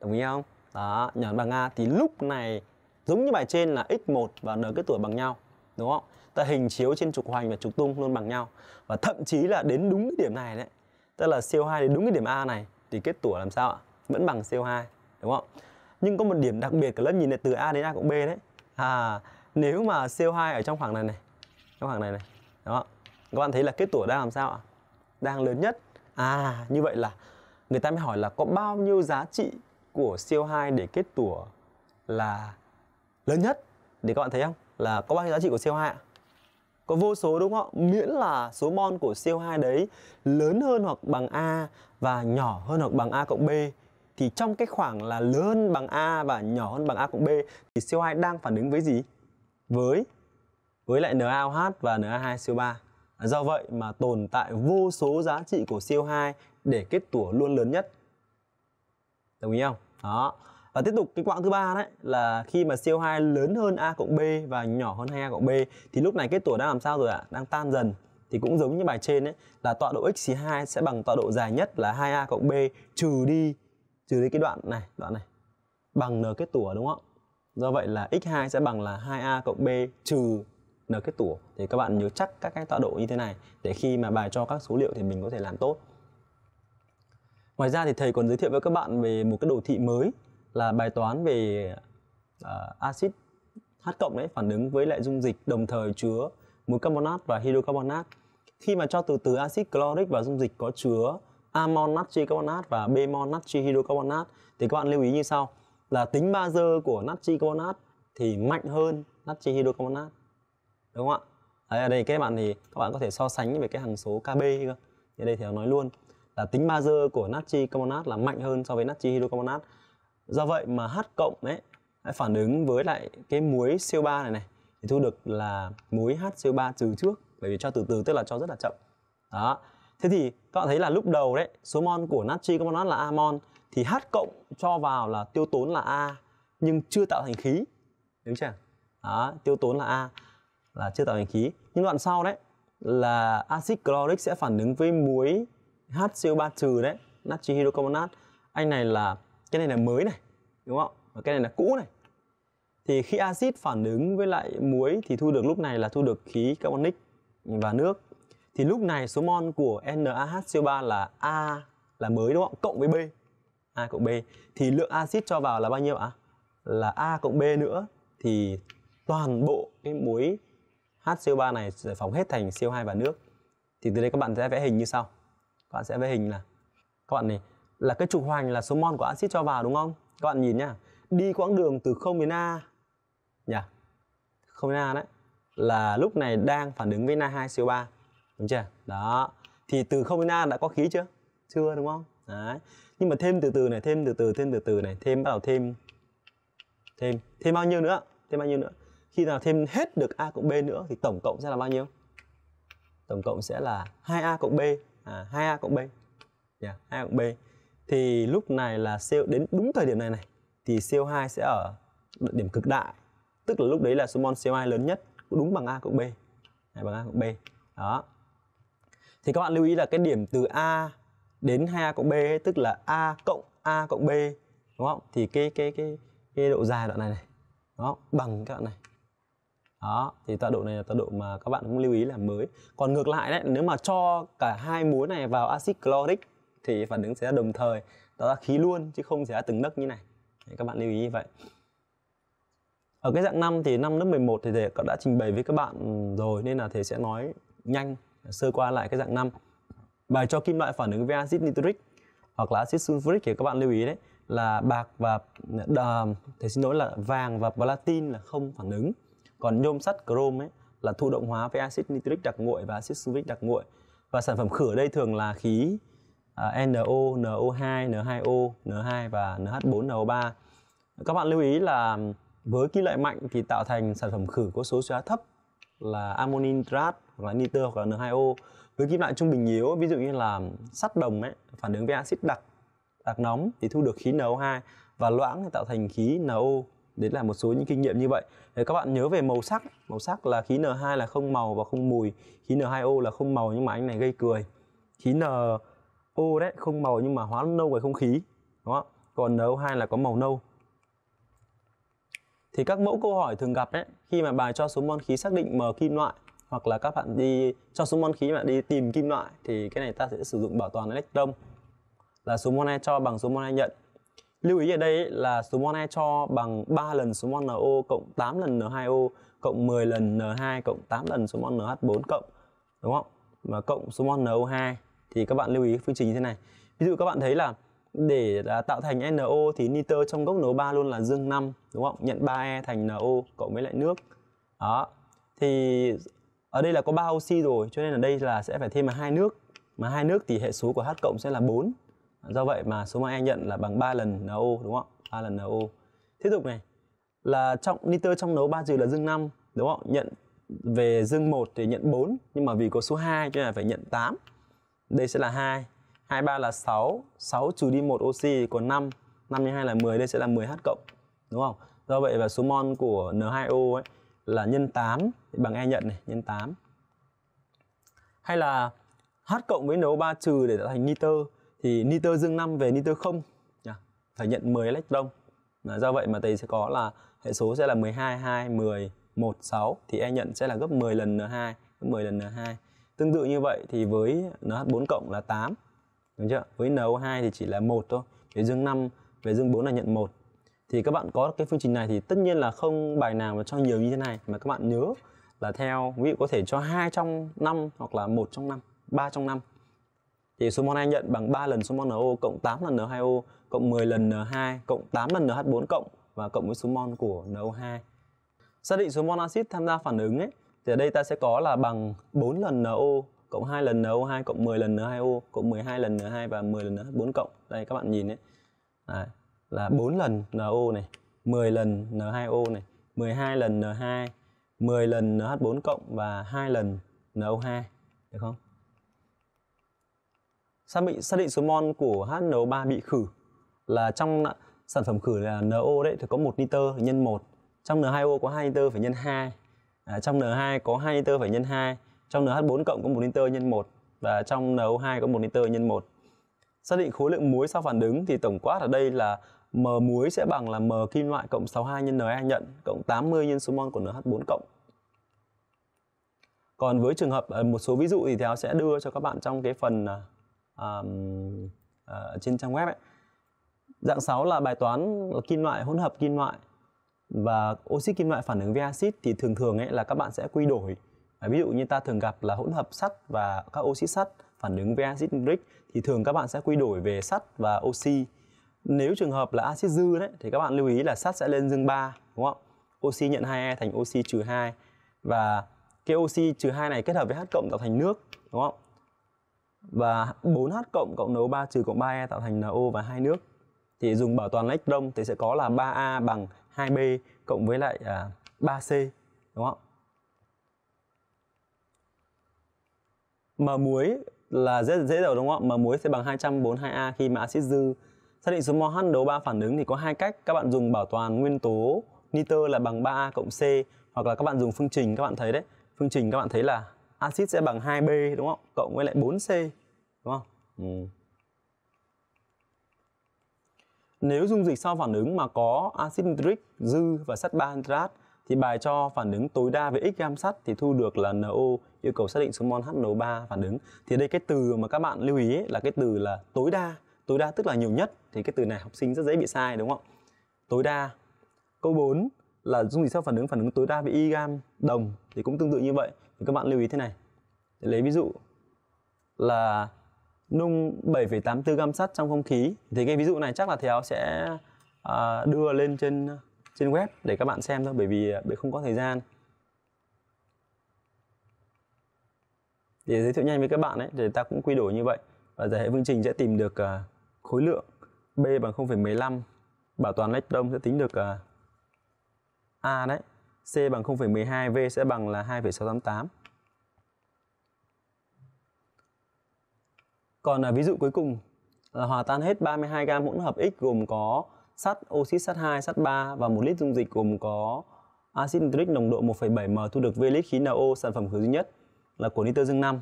đồng ý không đó nhỏ hơn bằng A thì lúc này giống như bài trên là x1 và n kết tủa bằng nhau đúng không ta hình chiếu trên trục hoành và trục tung luôn bằng nhau và thậm chí là đến đúng cái điểm này đấy tức là CO2 đến đúng cái điểm A này thì kết tủa làm sao ạ vẫn bằng CO2 đúng không nhưng có một điểm đặc biệt của lớp nhìn này từ A đến A cộng B đấy à nếu mà CO2 ở trong khoảng này này trong khoảng này này đó các bạn thấy là kết tủa đang làm sao ạ đang lớn nhất à như vậy là người ta mới hỏi là có bao nhiêu giá trị của CO2 để kết tủa là lớn nhất để các bạn thấy không là có bao nhiêu giá trị của CO2 ạ? Có vô số đúng không ạ? Miễn là số mol của CO2 đấy lớn hơn hoặc bằng A và nhỏ hơn hoặc bằng A cộng B thì trong cái khoảng là lớn bằng A và nhỏ hơn bằng A cộng B thì CO2 đang phản ứng với gì? Với với lại NaOH và Na2CO3. À, do vậy mà tồn tại vô số giá trị của CO2 để kết tủa luôn lớn nhất. Đồng ý không? Đó và tiếp tục cái quãng thứ ba đấy là khi mà CO2 lớn hơn A cộng B và nhỏ hơn 2A cộng B thì lúc này cái tủa đang làm sao rồi ạ? À? Đang tan dần thì cũng giống như bài trên ấy là tọa độ x 2 sẽ bằng tọa độ dài nhất là 2A cộng B trừ đi trừ đi cái đoạn này, đoạn này bằng n cái tủa đúng không ạ? Do vậy là x2 sẽ bằng là 2A cộng B trừ n cái tủa thì các bạn nhớ chắc các cái tọa độ như thế này để khi mà bài cho các số liệu thì mình có thể làm tốt. Ngoài ra thì thầy còn giới thiệu với các bạn về một cái đồ thị mới là bài toán về uh, axit H cộng đấy phản ứng với lại dung dịch đồng thời chứa muối carbonat và hydrocarbonat. Khi mà cho từ từ axit chloric vào dung dịch có chứa amon natri carbonat và bemon natri hydrocarbonat thì các bạn lưu ý như sau là tính bazơ của natri carbonat thì mạnh hơn natri hydrocarbonat. Đúng không ạ? Đấy, ở đây các bạn thì các bạn có thể so sánh về cái hằng số KB cơ. Ở đây thì nó nói luôn là tính bazơ của natri carbonat là mạnh hơn so với natri hydrocarbonat do vậy mà H cộng ấy phản ứng với lại cái muối CO3 này này thì thu được là muối HCO3 trừ trước bởi vì cho từ từ tức là cho rất là chậm đó thế thì các bạn thấy là lúc đầu đấy số mol của natri carbonat là amon thì H cộng cho vào là tiêu tốn là A nhưng chưa tạo thành khí đúng chưa đó, tiêu tốn là A là chưa tạo thành khí nhưng đoạn sau đấy là axit chloric sẽ phản ứng với muối HCO3 trừ đấy natri hydrocarbonat anh này là cái này là mới này đúng không và cái này là cũ này thì khi axit phản ứng với lại muối thì thu được lúc này là thu được khí carbonic và nước thì lúc này số mol của NaHCO3 là A là mới đúng không cộng với B A cộng B thì lượng axit cho vào là bao nhiêu ạ là A cộng B nữa thì toàn bộ cái muối HCO3 này giải phóng hết thành CO2 và nước thì từ đây các bạn sẽ vẽ hình như sau các bạn sẽ vẽ hình là các bạn này là cái trục hoành là số mol của axit cho vào đúng không? Các bạn nhìn nhá. Đi quãng đường từ 0 đến A nhỉ? Yeah. 0 đến A đấy là lúc này đang phản ứng với Na2CO3. Đúng chưa? Đó. Thì từ 0 đến A đã có khí chưa? Chưa đúng không? Đấy. Nhưng mà thêm từ từ này, thêm từ từ, thêm từ từ này, thêm bắt đầu thêm thêm thêm bao nhiêu nữa? Thêm bao nhiêu nữa? Khi nào thêm hết được A cộng B nữa thì tổng cộng sẽ là bao nhiêu? Tổng cộng sẽ là 2A cộng B, à 2A cộng B. Yeah, 2A cộng B thì lúc này là CO đến đúng thời điểm này này thì CO2 sẽ ở điểm cực đại tức là lúc đấy là số mol CO2 lớn nhất đúng bằng A cộng B này bằng A cộng B đó thì các bạn lưu ý là cái điểm từ A đến 2A cộng B ấy, tức là A cộng A cộng B đúng không thì cái cái cái cái độ dài đoạn này này đó bằng các bạn này đó thì tọa độ này là tọa độ mà các bạn cũng lưu ý là mới còn ngược lại đấy nếu mà cho cả hai muối này vào axit chloric thì phản ứng sẽ đồng thời đó là khí luôn chứ không sẽ ra từng nấc như này các bạn lưu ý như vậy ở cái dạng năm thì năm lớp 11 thì thầy đã trình bày với các bạn rồi nên là thầy sẽ nói nhanh sơ qua lại cái dạng năm bài cho kim loại phản ứng với axit nitric hoặc là axit sulfuric thì các bạn lưu ý đấy là bạc và đà, thầy xin lỗi là vàng và platin là không phản ứng còn nhôm sắt chrome ấy là thụ động hóa với axit nitric đặc nguội và axit sulfuric đặc nguội và sản phẩm khử ở đây thường là khí à, NO, NO2, N2O, N2 và NH4NO3. Các bạn lưu ý là với kỹ loại mạnh thì tạo thành sản phẩm khử có số xóa thấp là ammonium nitrat hoặc là nitơ hoặc là N2O. Với kim loại trung bình yếu, ví dụ như là sắt đồng ấy, phản ứng với axit đặc đặc nóng thì thu được khí NO2 và loãng thì tạo thành khí NO. Đấy là một số những kinh nghiệm như vậy. Để các bạn nhớ về màu sắc, màu sắc là khí N2 là không màu và không mùi, khí N2O là không màu nhưng mà anh này gây cười. Khí N ô đấy không màu nhưng mà hóa nâu về không khí Đúng không? còn NO2 là có màu nâu thì các mẫu câu hỏi thường gặp ấy, khi mà bài cho số mol khí xác định m kim loại hoặc là các bạn đi cho số mol khí mà đi tìm kim loại thì cái này ta sẽ sử dụng bảo toàn electron là số mol E cho bằng số mol E nhận. Lưu ý ở đây là số mol E cho bằng 3 lần số mol NO cộng 8 lần N2O cộng 10 lần N2 cộng 8 lần số mol NH4 cộng đúng không? Mà cộng số mol NO2 thì các bạn lưu ý phương trình như thế này ví dụ các bạn thấy là để à, tạo thành NO thì nitơ trong gốc NO3 luôn là dương 5 đúng không nhận 3E thành NO cộng với lại nước đó thì ở đây là có 3 oxy rồi cho nên ở đây là sẽ phải thêm là hai nước mà hai nước thì hệ số của H cộng sẽ là 4 do vậy mà số mà E nhận là bằng 3 lần NO đúng không 3 lần NO tiếp tục này là trong nitơ trong NO3 trừ là dương 5 đúng không nhận về dương 1 thì nhận 4 nhưng mà vì có số 2 cho nên là phải nhận 8 đây sẽ là 2. 23 là 6, 6 trừ đi 1 oxy còn 5, 5 nhân 2 là 10, đây sẽ là 10H cộng. Đúng không? Do vậy và số mol của N2O ấy là nhân 8 bằng e nhận này, nhân 8. Hay là H cộng với NO3 trừ để tạo thành nitơ thì nitơ dương 5 về nitơ 0 phải nhận 10 electron. Là do vậy mà thầy sẽ có là hệ số sẽ là 12 2 10 1 6 thì e nhận sẽ là gấp 10 lần N2, gấp 10 lần N2. Tương tự như vậy thì với NH4 cộng là 8. Đúng chưa? Với NO2 thì chỉ là 1 thôi. Về dương 5 về dương 4 là nhận 1. Thì các bạn có cái phương trình này thì tất nhiên là không bài nào mà cho nhiều như thế này mà các bạn nhớ là theo ví dụ có thể cho 2 trong 5 hoặc là 1 trong 5, 3 trong 5. Thì số mol 2 nhận bằng 3 lần số mol NO cộng 8 lần NO 2 o cộng 10 lần N2 cộng 8 lần NH4 cộng và cộng với số mol của NO2. Xác định số mol axit tham gia phản ứng ấy thì ở đây ta sẽ có là bằng 4 lần NO cộng 2 lần NO2 cộng 10 lần N2O cộng 12 lần N2 và 10 lần N4 cộng. Đây các bạn nhìn đấy. Đấy, là 4 lần NO này, 10 lần N2O này, 12 lần N2, 10 lần NH4 cộng và 2 lần NO2 được không? Xác định xác định số mol của HNO3 bị khử là trong sản phẩm khử là NO đấy thì có 1 nitơ nhân 1, trong N2O có 2 nitơ phải nhân 2 à, trong N2 có 2 liter phải nhân 2 trong NH4 cộng có 1 liter nhân 1 và trong NO2 có 1 liter nhân 1 xác định khối lượng muối sau phản ứng thì tổng quát ở đây là M muối sẽ bằng là M kim loại cộng 62 nhân Na nhận cộng 80 nhân số mol của NH4 cộng. Còn với trường hợp à, một số ví dụ thì Theo sẽ đưa cho các bạn trong cái phần um, uh, trên trang web ấy. Dạng 6 là bài toán kim loại hỗn hợp kim loại và oxy kim loại phản ứng với axit thì thường thường ấy là các bạn sẽ quy đổi ví dụ như ta thường gặp là hỗn hợp sắt và các oxy sắt phản ứng với axit nitric thì thường các bạn sẽ quy đổi về sắt và oxy nếu trường hợp là axit dư đấy thì các bạn lưu ý là sắt sẽ lên dương 3 đúng không oxy nhận 2 e thành oxy trừ 2 và cái oxy trừ 2 này kết hợp với H cộng tạo thành nước đúng không và 4H cộng cộng nấu 3 trừ cộng 3E tạo thành NO và hai nước thì dùng bảo toàn electron thì sẽ có là 3A bằng 2B cộng với lại à, 3C đúng không? Mà muối là dễ dễ rồi đúng không? Mà muối sẽ bằng 242A khi mà axit dư. Xác định số mol H đấu 3 phản ứng thì có hai cách, các bạn dùng bảo toàn nguyên tố nitơ là bằng 3A cộng C hoặc là các bạn dùng phương trình các bạn thấy đấy. Phương trình các bạn thấy là axit sẽ bằng 2B đúng không? Cộng với lại 4C đúng không? Ừ. Nếu dung dịch sau phản ứng mà có axit nitric dư và sắt ba nitrat thì bài cho phản ứng tối đa với x gam sắt thì thu được là NO yêu cầu xác định số mol HNO3 phản ứng. Thì đây cái từ mà các bạn lưu ý là cái từ là tối đa, tối đa tức là nhiều nhất thì cái từ này học sinh rất dễ bị sai đúng không? Tối đa. Câu 4 là dung dịch sau phản ứng phản ứng tối đa với y gam đồng thì cũng tương tự như vậy. Thì các bạn lưu ý thế này. Để lấy ví dụ là nung 7,84 gam sắt trong không khí thì cái ví dụ này chắc là thầy áo sẽ à, đưa lên trên trên web để các bạn xem thôi bởi vì à, bởi không có thời gian để giới thiệu nhanh với các bạn ấy thì ta cũng quy đổi như vậy và giải hệ phương trình sẽ tìm được à, khối lượng b bằng 0,15 bảo toàn electron sẽ tính được à, a đấy c bằng 0,12 v sẽ bằng là 2,688 Còn à, ví dụ cuối cùng là hòa tan hết 32 gam hỗn hợp X gồm có sắt, oxit sắt 2, sắt 3 và 1 lít dung dịch gồm có axit nitric nồng độ 1,7m thu được V lít khí NO sản phẩm khử duy nhất là của nitơ dương 5.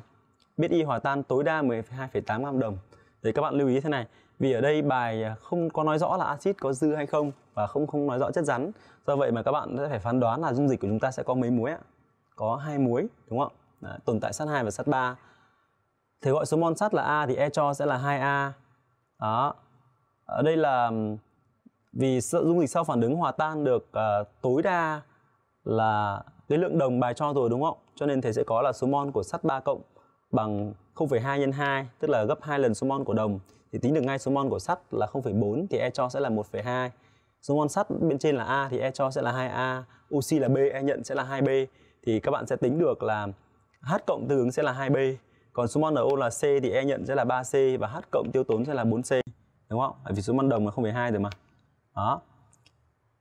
Biết y hòa tan tối đa 12,8 gam đồng. Thì các bạn lưu ý thế này, vì ở đây bài à, không có nói rõ là axit có dư hay không và không không nói rõ chất rắn. Do vậy mà các bạn sẽ phải phán đoán là dung dịch của chúng ta sẽ có mấy muối ạ? Có hai muối đúng không ạ? tồn tại sắt 2 và sắt 3 thì gọi số mol sắt là A thì E cho sẽ là 2A. Đó. Ở đây là vì dung dịch sau phản ứng hòa tan được uh, tối đa là cái lượng đồng bài cho rồi đúng không? Cho nên thầy sẽ có là số mol của sắt 3 cộng bằng 0,2 nhân 2, tức là gấp 2 lần số mol của đồng. Thì tính được ngay số mol của sắt là 0,4 thì E cho sẽ là 1,2. Số mol sắt bên trên là A thì E cho sẽ là 2A, oxy là B, E nhận sẽ là 2B. Thì các bạn sẽ tính được là H cộng tương ứng sẽ là 2B còn số mol NO là C thì E nhận sẽ là 3C và H cộng tiêu tốn sẽ là 4C. Đúng không? Bởi vì số mol đồng là 0,2 rồi mà. Đó.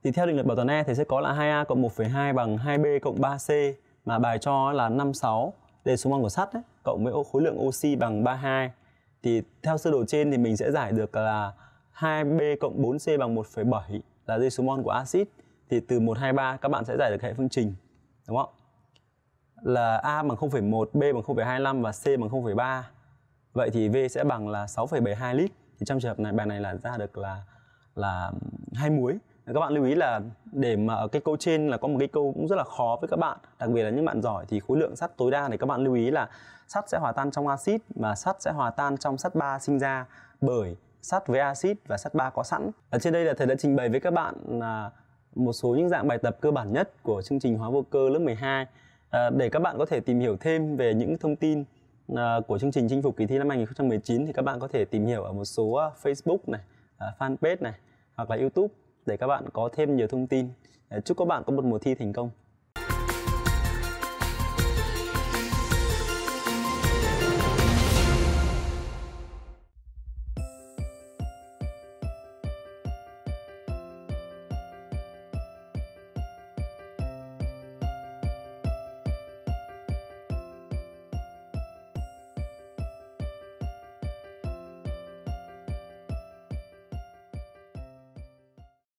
Thì theo định luật bảo toàn E thì sẽ có là 2A cộng 1,2 bằng 2B cộng 3C mà bài cho là 56 đề số mol của sắt ấy, cộng với khối lượng oxy bằng 32. Thì theo sơ đồ trên thì mình sẽ giải được là 2B cộng 4C bằng 1,7 là dây số mol của axit thì từ 123 các bạn sẽ giải được hệ phương trình đúng không? là A bằng 0,1, B bằng 0,25 và C bằng 0,3. Vậy thì V sẽ bằng là 6,72 lít. Thì trong trường hợp này bài này là ra được là là hai muối. Các bạn lưu ý là để mà cái câu trên là có một cái câu cũng rất là khó với các bạn, đặc biệt là những bạn giỏi thì khối lượng sắt tối đa này các bạn lưu ý là sắt sẽ hòa tan trong axit và sắt sẽ hòa tan trong sắt ba sinh ra bởi sắt với axit và sắt ba có sẵn. Ở trên đây là thầy đã trình bày với các bạn là một số những dạng bài tập cơ bản nhất của chương trình hóa vô cơ lớp 12. À, để các bạn có thể tìm hiểu thêm về những thông tin à, của chương trình chinh phục kỳ thi năm 2019 thì các bạn có thể tìm hiểu ở một số à, Facebook này, fanpage này hoặc là YouTube để các bạn có thêm nhiều thông tin. chúc các bạn có một mùa thi thành công.